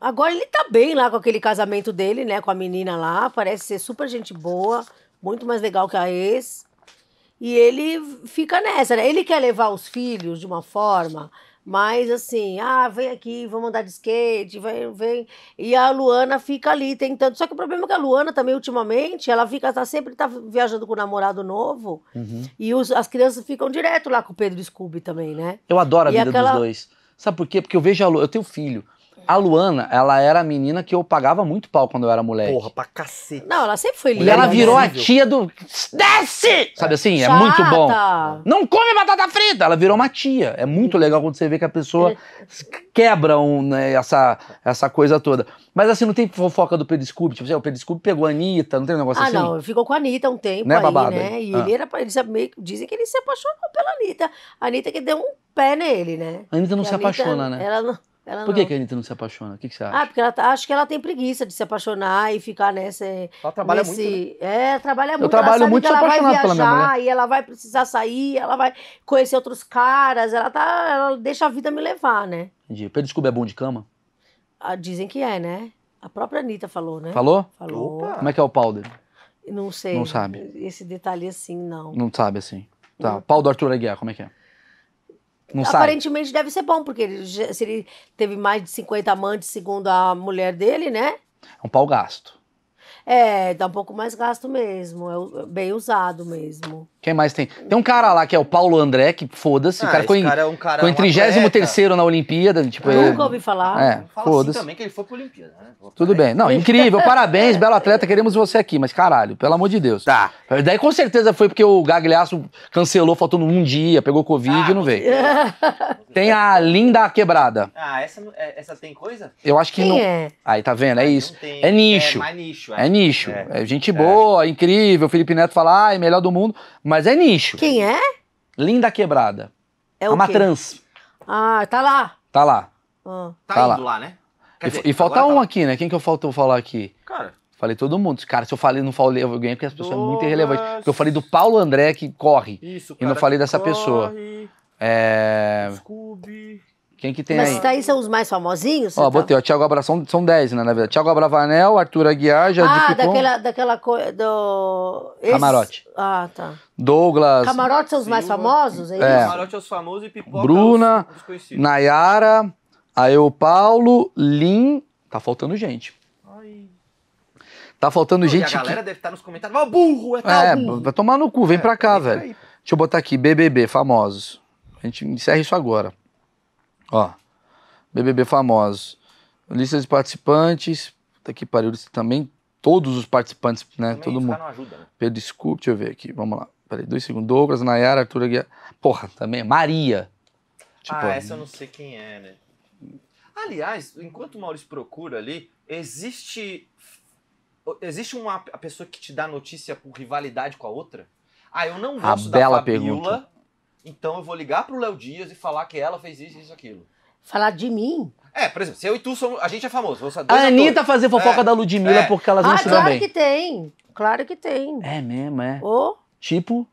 Agora ele tá bem lá com aquele casamento dele, né? Com a menina lá. Parece ser super gente boa. Muito mais legal que a ex. E ele fica nessa, né? Ele quer levar os filhos de uma forma mas assim, ah, vem aqui, vamos andar de skate, vem, vem. E a Luana fica ali tentando. Só que o problema é que a Luana também, ultimamente, ela fica, tá sempre tá viajando com o namorado novo. Uhum. E os, as crianças ficam direto lá com o Pedro Scooby também, né? Eu adoro a e vida aquela... dos dois. Sabe por quê? Porque eu vejo a Luana, eu tenho filho. A Luana, ela era a menina que eu pagava muito pau quando eu era mulher. Porra, pra cacete. Não, ela sempre foi linda. E ela virou né? a tia do. Desce! Sabe assim? Chata. É muito bom. Não come batata frita! Ela virou uma tia. É muito legal quando você vê que a pessoa quebra um, né, essa, essa coisa toda. Mas assim, não tem fofoca do Pedro Scooby? Tipo, assim, o Pedro Scooby pegou a Anitta, não tem um negócio ah, assim? Ah, não. Ficou com a Anitta um tempo né, aí, babado, né? E ah. ele era... Eles meio, dizem que ele se apaixonou pela Anitta. A Anitta que deu um pé nele, né? A Anitta não Porque se apaixona, Anitta, né? Ela não... Ela Por que, que a Anitta não se apaixona? O que, que você ah, acha? Ah, porque ela tá, acho que ela tem preguiça de se apaixonar e ficar nessa. Eh, ela trabalha nesse, muito. Né? É, trabalha muito. Eu trabalho muito ela vai viajar pela minha e ela vai precisar sair, ela vai conhecer outros caras, ela tá. Ela deixa a vida me levar, né? Entendi. Pedro Scooby é bom de cama? Ah, dizem que é, né? A própria Anitta falou, né? Falou? Falou. Opa. Como é que é o pau dele? Não sei. Não sabe. Esse detalhe assim, não. Não sabe assim. Tá. Não. Pau do Arthur Aguiar, como é que é? Não Aparentemente deve ser bom, porque ele, se ele teve mais de 50 amantes, segundo a mulher dele, né? É um pau gasto. É, dá tá um pouco mais gasto mesmo, é bem usado mesmo. Quem mais tem? Tem um cara lá que é o Paulo André, que foda-se. Ah, cara foi em, cara é um cara, foi em 33 é, na Olimpíada. Tipo, eu nunca é, ouvi falar. É, Fala assim também que ele foi pra Olimpíada, né? Tudo bem. Não, incrível. Parabéns, belo atleta. Queremos você aqui. Mas caralho, pelo amor de Deus. Tá. Daí com certeza foi porque o Gagliasso cancelou, faltando um dia, pegou Covid ah, e não ah. veio. tem a Linda Quebrada. Ah, essa, é, essa tem coisa? Eu acho que Quem não. É? Aí, tá vendo? É isso. Tem... É nicho. É, mais nicho. É, é nicho. É, gente boa, incrível. O Felipe Neto fala, ai, melhor do mundo. Mas mas é nicho. Quem é? Linda Quebrada. É, é o A Ah, tá lá. Tá lá. Ah. Tá, tá, indo lá, lá né? E, dizer, e, falta tá um tá aqui, né? Quem que eu faltou falar aqui? Cara. Falei todo mundo. Cara, se eu falei, não falei eu ganhei porque as pessoas são muito irrelevante. eu falei do Paulo André que corre. Isso, cara, E não falei dessa corre. pessoa. É... Scooby. Quem que tem Mas aí? Mas daí são os mais famosinhos? Ó, então. botei, ó, Thiago Abra, são, 10, né, na verdade. Thiago Abravanel, Arthur Aguiar, Jadir Ah, Picon. daquela, daquela coisa, do... Esse... Camarote. Ah, tá. Douglas. Camarote são os mais famosos, é, é. Camarote é os famosos e Pipoca é Bruna, é Nayara, aí o Paulo, Lin... Tá faltando gente. Ai... Tá faltando Pô, gente. a galera que... deve estar tá nos comentários. Ó, burro, é tal. É, burro. vai tomar no cu, vem é, pra cá, velho. Deixa eu botar aqui, BBB, famosos. A gente encerra isso agora. Ó, BBB famosos. Lista de participantes. Tá aqui, pariu. Também todos os participantes, né? Também Todo mundo. Ajuda, né? Pedro Scoop, deixa eu ver aqui. Vamos lá. Peraí, dois segundos. Douglas, Nayara, Arthur Aguiar. Porra, também. Maria. Tipo, ah, essa eu não sei quem é, né? Aliás, enquanto o Maurício procura ali, existe. Existe uma pessoa que te dá notícia por rivalidade com a outra? Ah, eu não gosto a da bela Fabiola. Pergunta. Então eu vou ligar pro Léo Dias e falar que ela fez isso e isso aquilo. Falar de mim? É, por exemplo, se eu e tu somos. A gente é famoso. A Anitta fazer fofoca é, da Ludmilla é. porque elas não ah, se dão bem. Claro que tem. Claro que tem. É mesmo, é. O Tipo.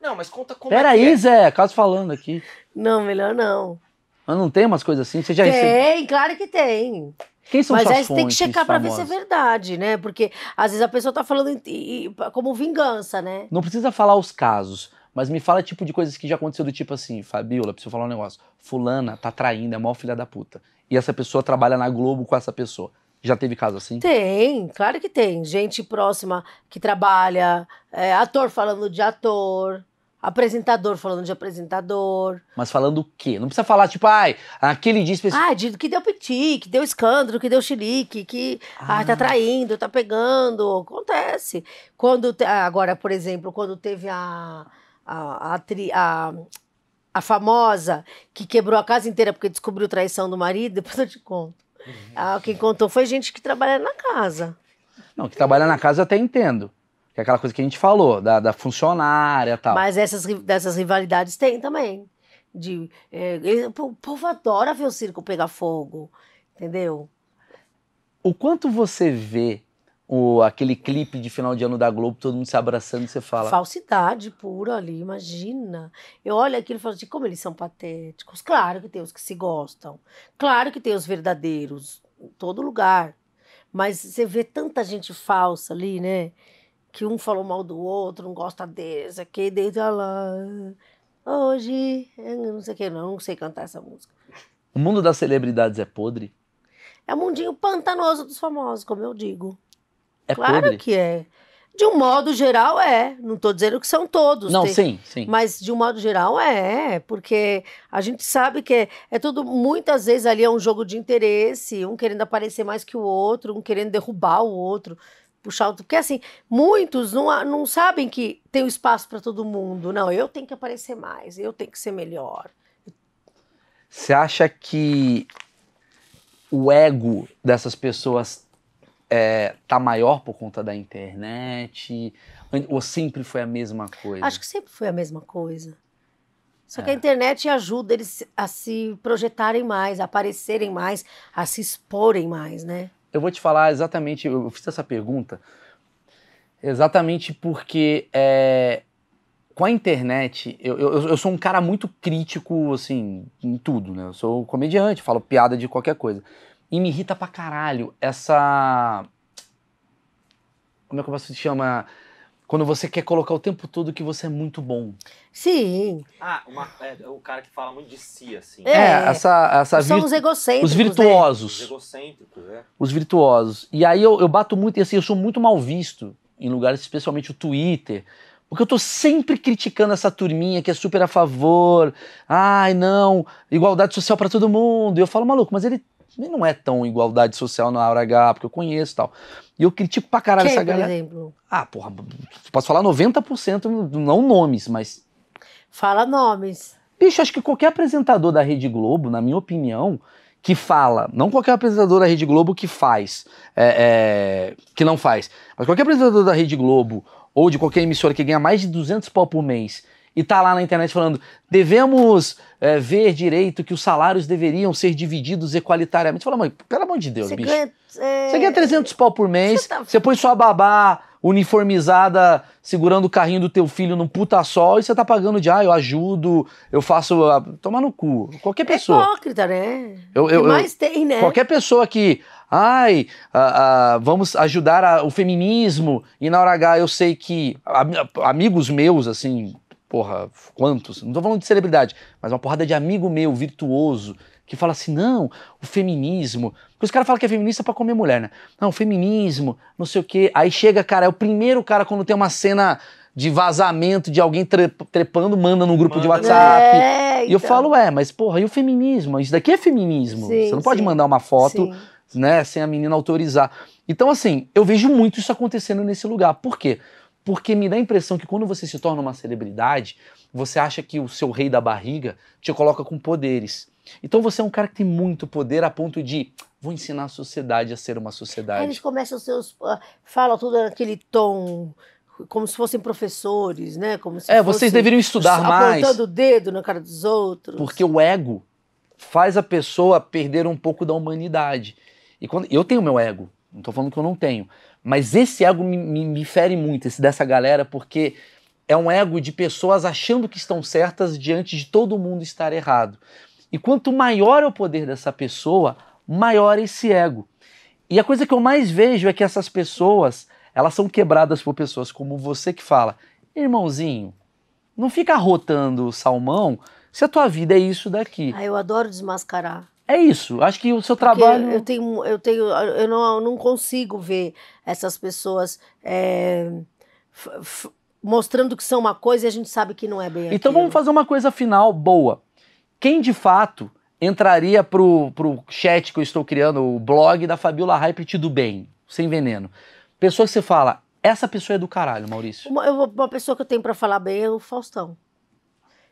Não, mas conta como. É Peraí, é aí, Zé, caso falando aqui. Não, melhor não. Mas não tem umas coisas assim? Você já Tem, recebe... claro que tem. Quem são Mas aí você é, tem que checar para ver se é verdade, né? Porque às vezes a pessoa tá falando como vingança, né? Não precisa falar os casos, mas me fala tipo de coisas que já aconteceu do tipo assim, Fabiola, preciso falar um negócio. Fulana tá traindo, é mó filha da puta. E essa pessoa trabalha na Globo com essa pessoa. Já teve caso assim? Tem, claro que tem. Gente próxima que trabalha, é, ator falando de ator, apresentador falando de apresentador. Mas falando o quê? Não precisa falar, tipo, ai, aquele dia específico. Ah, de, que deu piti, que deu escândalo, que deu xilique, que tá ah. ah. tá traindo, tá pegando. Acontece. Quando. Agora, por exemplo, quando teve a a, a, a, famosa que quebrou a casa inteira porque descobriu traição do marido, depois eu te conto. Uhum. Ah, quem contou foi gente que trabalha na casa. Não, que trabalha na casa eu até entendo. Que é aquela coisa que a gente falou, da, da funcionária e tal. Mas essas, dessas rivalidades tem também. De, é, o povo adora ver o circo pegar fogo, entendeu? O quanto você vê o, aquele clipe de final de ano da Globo, todo mundo se abraçando, você fala. Falsidade pura ali, imagina. Eu olho aquilo e falo assim, como eles são patéticos. Claro que tem os que se gostam. Claro que tem os verdadeiros, em todo lugar. Mas você vê tanta gente falsa ali, né? Que um falou mal do outro, não gosta deles, aqui, deita lá. Hoje, é, não sei o que, não, não sei cantar essa música. O mundo das celebridades é podre? É o um mundinho pantanoso dos famosos, como eu digo. É claro podre. que é. De um modo geral é, não estou dizendo que são todos. Não, tem, sim, sim. Mas de um modo geral é, porque a gente sabe que é, é tudo, muitas vezes ali é um jogo de interesse, um querendo aparecer mais que o outro, um querendo derrubar o outro, puxar o outro. Porque assim, muitos não, não sabem que tem um espaço para todo mundo. Não, eu tenho que aparecer mais, eu tenho que ser melhor. Você acha que o ego dessas pessoas é, tá maior por conta da internet? Ou sempre foi a mesma coisa? Acho que sempre foi a mesma coisa. Só é. que a é. internet ajuda eles a se projetarem mais, a aparecerem mais, a se exporem mais, né? Eu vou te falar exatamente, eu fiz essa pergunta exatamente porque é, com a internet, eu, eu, eu, sou um cara muito crítico, assim, em tudo, né? Eu sou comediante, falo piada de qualquer coisa. E me irrita pra caralho essa. Como é que eu chama te chamar? Quando você quer colocar o tempo todo que você é muito bom. Sim. Ah, uma, é, é o cara que fala muito de si, assim. É, é essa. essa São vir... os egocêntricos. Os né? virtuosos. Né? Os egocêntricos, é. Os virtuosos. E aí eu, eu bato muito, e assim, eu sou muito mal visto em lugares, especialmente o Twitter. Porque eu tô sempre criticando essa turminha que é super a favor. Ai, não, igualdade social para todo mundo. E eu falo, maluco, mas ele não é tão igualdade social na hora H, porque eu conheço e tal. E eu critico pra caralho Quem, essa galera. Por exemplo? Ah, porra, posso falar 90%, não nomes, mas. Fala nomes. Bicho, acho que qualquer apresentador da Rede Globo, na minha opinião, que fala, não qualquer apresentador da Rede Globo que faz, é, é, que não faz, mas qualquer apresentador da Rede Globo ou de qualquer emissora que ganha mais de 200 pau por mês e tá lá na internet falando: devemos é, ver direito que os salários deveriam ser divididos equalitariamente. Fala, mãe, pelo amor de Deus, você bicho. Ganha, é, Você ganha 300 pau por mês, você, tá... põe sua babá uniformizada segurando o carrinho do teu filho num puta sol e você tá pagando de, ah, eu ajudo, eu faço. Ah, toma no cu. Qualquer é pessoa. É hipócrita, né? Eu, eu, mais eu, tem, né? Qualquer pessoa que. Ai, ah, ah, vamos ajudar a, o feminismo. E na hora H eu sei que a, amigos meus, assim, porra, quantos? Não tô falando de celebridade, mas uma porrada de amigo meu, virtuoso, que fala assim: não, o feminismo. Porque os caras falam que é feminista pra comer mulher, né? Não, o feminismo, não sei o quê. Aí chega, cara, é o primeiro cara quando tem uma cena de vazamento de alguém trepando, manda num grupo manda. de WhatsApp. É, então. E eu então. falo, é, mas porra, e o feminismo? Isso daqui é feminismo. Sim, Você não pode mandar uma foto, sim. né, sem a menina autorizar. Então, assim, eu vejo muito isso acontecendo nesse lugar. Por quê? Porque me dá a impressão que quando você se torna uma celebridade, você acha que o seu rei da barriga te coloca com poderes. Então você é um cara que tem muito poder a ponto de vou ensinar a sociedade a ser uma sociedade. Aí eles começam seus ah, falam tudo naquele tom como se fossem professores, né? Como se é, vocês deveriam estudar mais. Apontando o dedo na cara dos outros. Porque o ego faz a pessoa perder um pouco da humanidade. E quando eu tenho meu ego, não estou falando que eu não tenho, mas esse ego me, me, me fere muito, esse dessa galera, porque é um ego de pessoas achando que estão certas diante de todo mundo estar errado. E quanto maior é o poder dessa pessoa, maior é esse ego. E a coisa que eu mais vejo é que essas pessoas, elas são quebradas por pessoas como você que fala: "Irmãozinho, não fica rotando salmão se a tua vida é isso daqui". Ah, eu adoro desmascarar. É isso. Acho que o seu Porque trabalho. Eu tenho, eu tenho, eu não, eu não consigo ver essas pessoas é, mostrando que são uma coisa e a gente sabe que não é bem. Então aquilo. vamos fazer uma coisa final boa. Quem de fato entraria pro, pro chat que eu estou criando, o blog da Fabiola Hype do bem, sem veneno. Pessoa que você fala, essa pessoa é do caralho, Maurício. Uma, eu, uma pessoa que eu tenho para falar bem é o Faustão.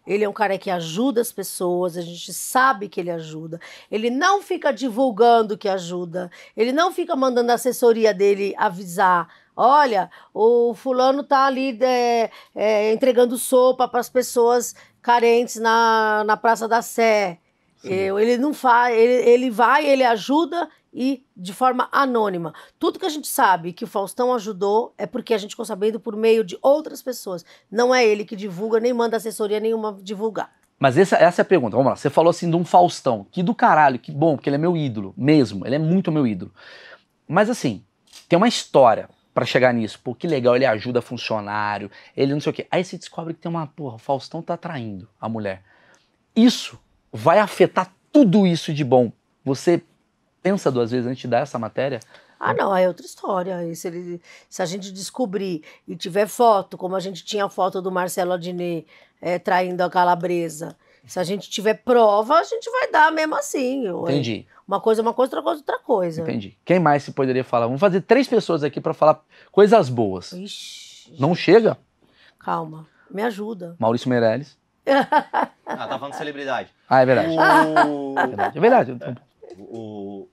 Ele é um cara que ajuda as pessoas, a gente sabe que ele ajuda. Ele não fica divulgando que ajuda, ele não fica mandando a assessoria dele avisar. Olha, o fulano tá ali é, é, entregando sopa para as pessoas carentes na, na Praça da Sé. Eu, ele não faz, ele, ele vai, ele ajuda e de forma anônima. Tudo que a gente sabe que o Faustão ajudou é porque a gente ficou sabendo por meio de outras pessoas. Não é ele que divulga, nem manda assessoria nenhuma divulgar. Mas essa, essa é a pergunta. Vamos lá. Você falou assim de um Faustão. Que do caralho, que bom, porque ele é meu ídolo mesmo. Ele é muito meu ídolo. Mas assim, tem uma história para chegar nisso. Pô, que legal, ele ajuda funcionário, ele não sei o quê. Aí você descobre que tem uma. Porra, o Faustão tá traindo a mulher. Isso vai afetar tudo isso de bom. Você pensa duas vezes antes de dar essa matéria? Ah, não, é outra história. E se, ele, se a gente descobrir e tiver foto, como a gente tinha a foto do Marcelo Adnet é, traindo a calabresa, se a gente tiver prova, a gente vai dar mesmo assim. Entendi. Uma coisa é uma coisa, outra coisa é outra coisa. Entendi. Quem mais se poderia falar? Vamos fazer três pessoas aqui para falar coisas boas. Ixi, não gente. chega? Calma, me ajuda. Maurício Meirelles. ah, tá falando de celebridade. Ah, é verdade. Uh. É verdade, é verdade. É o.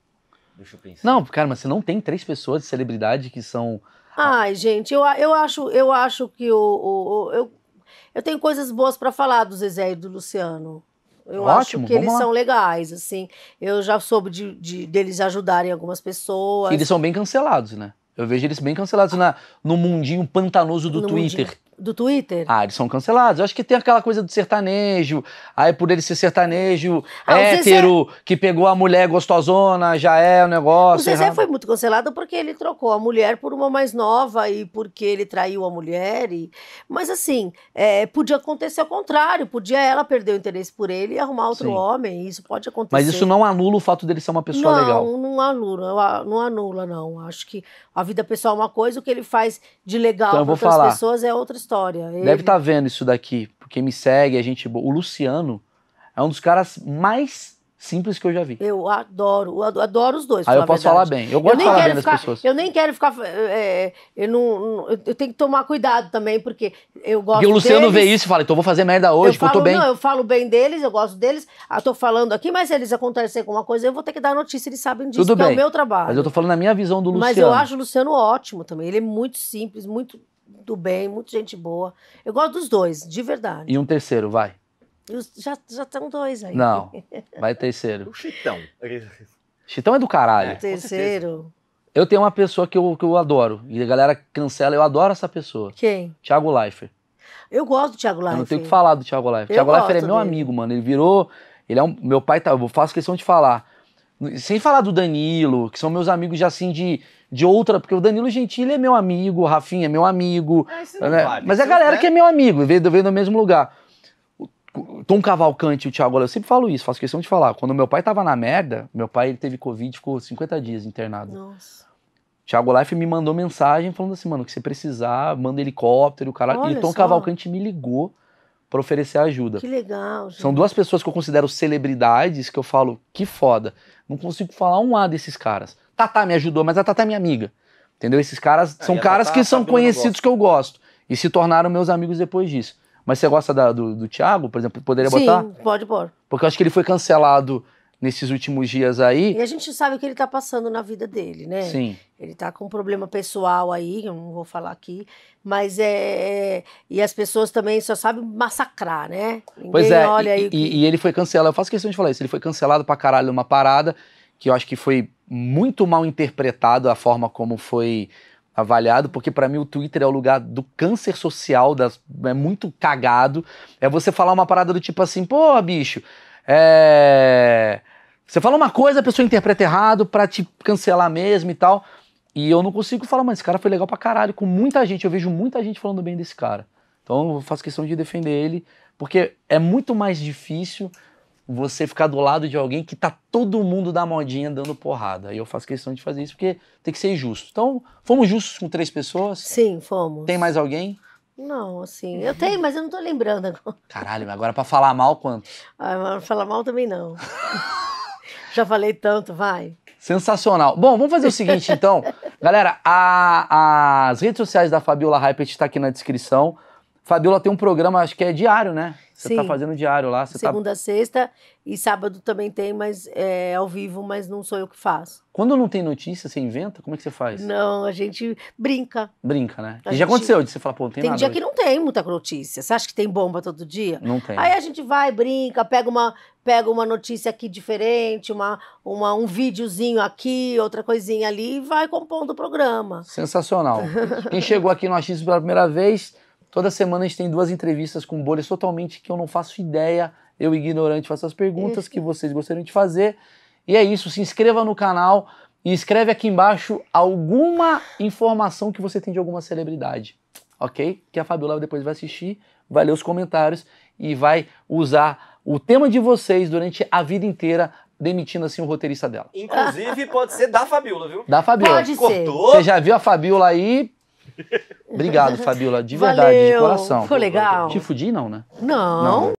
Deixa eu pensar. Não, cara, mas você não tem três pessoas de celebridade que são. Ai, gente, eu, eu, acho, eu acho que o. o, o eu, eu tenho coisas boas para falar do Zezé e do Luciano. Eu Ótimo, acho que eles lá. são legais, assim. Eu já soube de, de, deles ajudarem algumas pessoas. E eles são bem cancelados, né? Eu vejo eles bem cancelados na, no mundinho pantanoso do no Twitter. Mundinho. Do Twitter? Ah, eles são cancelados. Eu acho que tem aquela coisa do sertanejo. Aí, por ele ser sertanejo, ah, hétero, Zezé... que pegou a mulher gostosona, já é o um negócio. O Zezé errado. foi muito cancelado porque ele trocou a mulher por uma mais nova e porque ele traiu a mulher. E... Mas, assim, é, podia acontecer ao contrário. Podia ela perder o interesse por ele e arrumar outro Sim. homem. Isso pode acontecer. Mas isso não anula o fato dele ser uma pessoa não, legal? Não, não anula. Não anula, não. Acho que a vida pessoal é uma coisa, o que ele faz de legal então, para outras falar. pessoas é outra história. Ele. Deve estar tá vendo isso daqui, porque me segue, a é gente. O Luciano é um dos caras mais simples que eu já vi. Eu adoro, eu adoro os dois. Aí eu posso falar bem. Eu gosto eu de falar bem ficar, das pessoas. Eu nem quero ficar. É, eu não. Eu tenho que tomar cuidado também, porque eu gosto. E o Luciano deles, vê isso e fala, então vou fazer merda hoje, eu, falo, eu tô bem. Não, eu falo bem deles, eu gosto deles. Eu ah, tô falando aqui, mas se eles acontecerem alguma coisa, eu vou ter que dar notícia, eles sabem disso, Tudo que bem, é o meu trabalho. Mas eu tô falando na minha visão do Luciano. Mas eu acho o Luciano ótimo também. Ele é muito simples, muito do bem, muita gente boa. Eu gosto dos dois, de verdade. E um terceiro, vai. já já dois aí. Não, vai terceiro. O Chitão. Chitão é do caralho. É, terceiro. Eu tenho uma pessoa que eu, que eu adoro. E a galera cancela, eu adoro essa pessoa. Quem? Thiago Leifert. Eu gosto do Thiago Leifert. Eu não tenho o que falar do Thiago Leifert. Thiago Leifert é meu dele. amigo, mano. Ele virou. Ele é um. Meu pai tá. Eu faço questão de falar. Sem falar do Danilo, que são meus amigos já assim de de outra. Porque o Danilo Gentili é meu amigo, o Rafinha é meu amigo. É, né? vale, Mas é a galera né? que é meu amigo, veio, veio do mesmo lugar. Tom Cavalcante e o Thiago Life, eu sempre falo isso, faço questão de falar. Quando meu pai tava na merda, meu pai ele teve Covid, ficou 50 dias internado. Nossa. Thiago Life me mandou mensagem falando assim, mano, que você precisar, manda helicóptero, o cara. e o Tom só. Cavalcante me ligou para oferecer ajuda. Que legal. Gente. São duas pessoas que eu considero celebridades que eu falo, que foda. Não consigo falar um A desses caras. Tatá me ajudou, mas a Tatá é minha amiga. Entendeu? Esses caras é, são caras que são conhecidos que eu gosto e se tornaram meus amigos depois disso. Mas você gosta da, do, do Thiago, por exemplo? Poderia Sim, botar? Sim, pode pôr. Porque eu acho que ele foi cancelado nesses últimos dias aí. E a gente sabe o que ele tá passando na vida dele, né? Sim. Ele tá com um problema pessoal aí, eu não vou falar aqui, mas é. é e as pessoas também só sabem massacrar, né? Ninguém pois é. Olha e, aí... e, e ele foi cancelado, eu faço questão de falar isso, ele foi cancelado pra caralho numa parada que eu acho que foi muito mal interpretado a forma como foi avaliado, porque para mim o Twitter é o lugar do câncer social, das, é muito cagado. É você falar uma parada do tipo assim, pô, bicho, é. Você fala uma coisa, a pessoa interpreta errado pra te cancelar mesmo e tal. E eu não consigo falar, mas esse cara foi legal pra caralho, com muita gente. Eu vejo muita gente falando bem desse cara. Então eu faço questão de defender ele, porque é muito mais difícil você ficar do lado de alguém que tá todo mundo da modinha dando porrada. E eu faço questão de fazer isso porque tem que ser justo. Então, fomos justos com três pessoas? Sim, fomos. Tem mais alguém? Não, assim, eu tenho, mas eu não tô lembrando agora. Caralho, agora para falar mal quanto? Ah, pra falar mal também não. Já falei tanto, vai. Sensacional. Bom, vamos fazer o seguinte então. Galera, a, a, as redes sociais da Fabiola Hypert está aqui na descrição. Fabiola tem um programa, acho que é diário, né? Você está fazendo diário lá. Tá Segunda, tá... sexta e sábado também tem, mas é ao vivo, mas não sou eu que faço. Quando não tem notícia, você inventa? Como é que você faz? Não, a gente brinca. Brinca, né? A e gente... já aconteceu de você falar, pô, não tem, tem nada. Tem dia hoje. que não tem muita notícia. Você acha que tem bomba todo dia? Não tem. Aí a gente vai, brinca, pega uma, pega uma notícia aqui diferente, uma, uma, um videozinho aqui, outra coisinha ali e vai compondo o programa. Sensacional. Quem chegou aqui no Achismo pela primeira vez... Toda semana a gente tem duas entrevistas com bolhas totalmente que eu não faço ideia. Eu, ignorante, faço as perguntas isso. que vocês gostariam de fazer. E é isso. Se inscreva no canal e escreve aqui embaixo alguma informação que você tem de alguma celebridade. Ok? Que a Fabiola depois vai assistir, vai ler os comentários e vai usar o tema de vocês durante a vida inteira demitindo assim o roteirista dela. Inclusive, pode ser da Fabiola, viu? Da Fabiola. Pode Cortou. Ser. Você já viu a Fabiola aí? Obrigado, Fabiola, de verdade, Valeu. de coração. Foi legal. Te fudi, não, né? Não. não.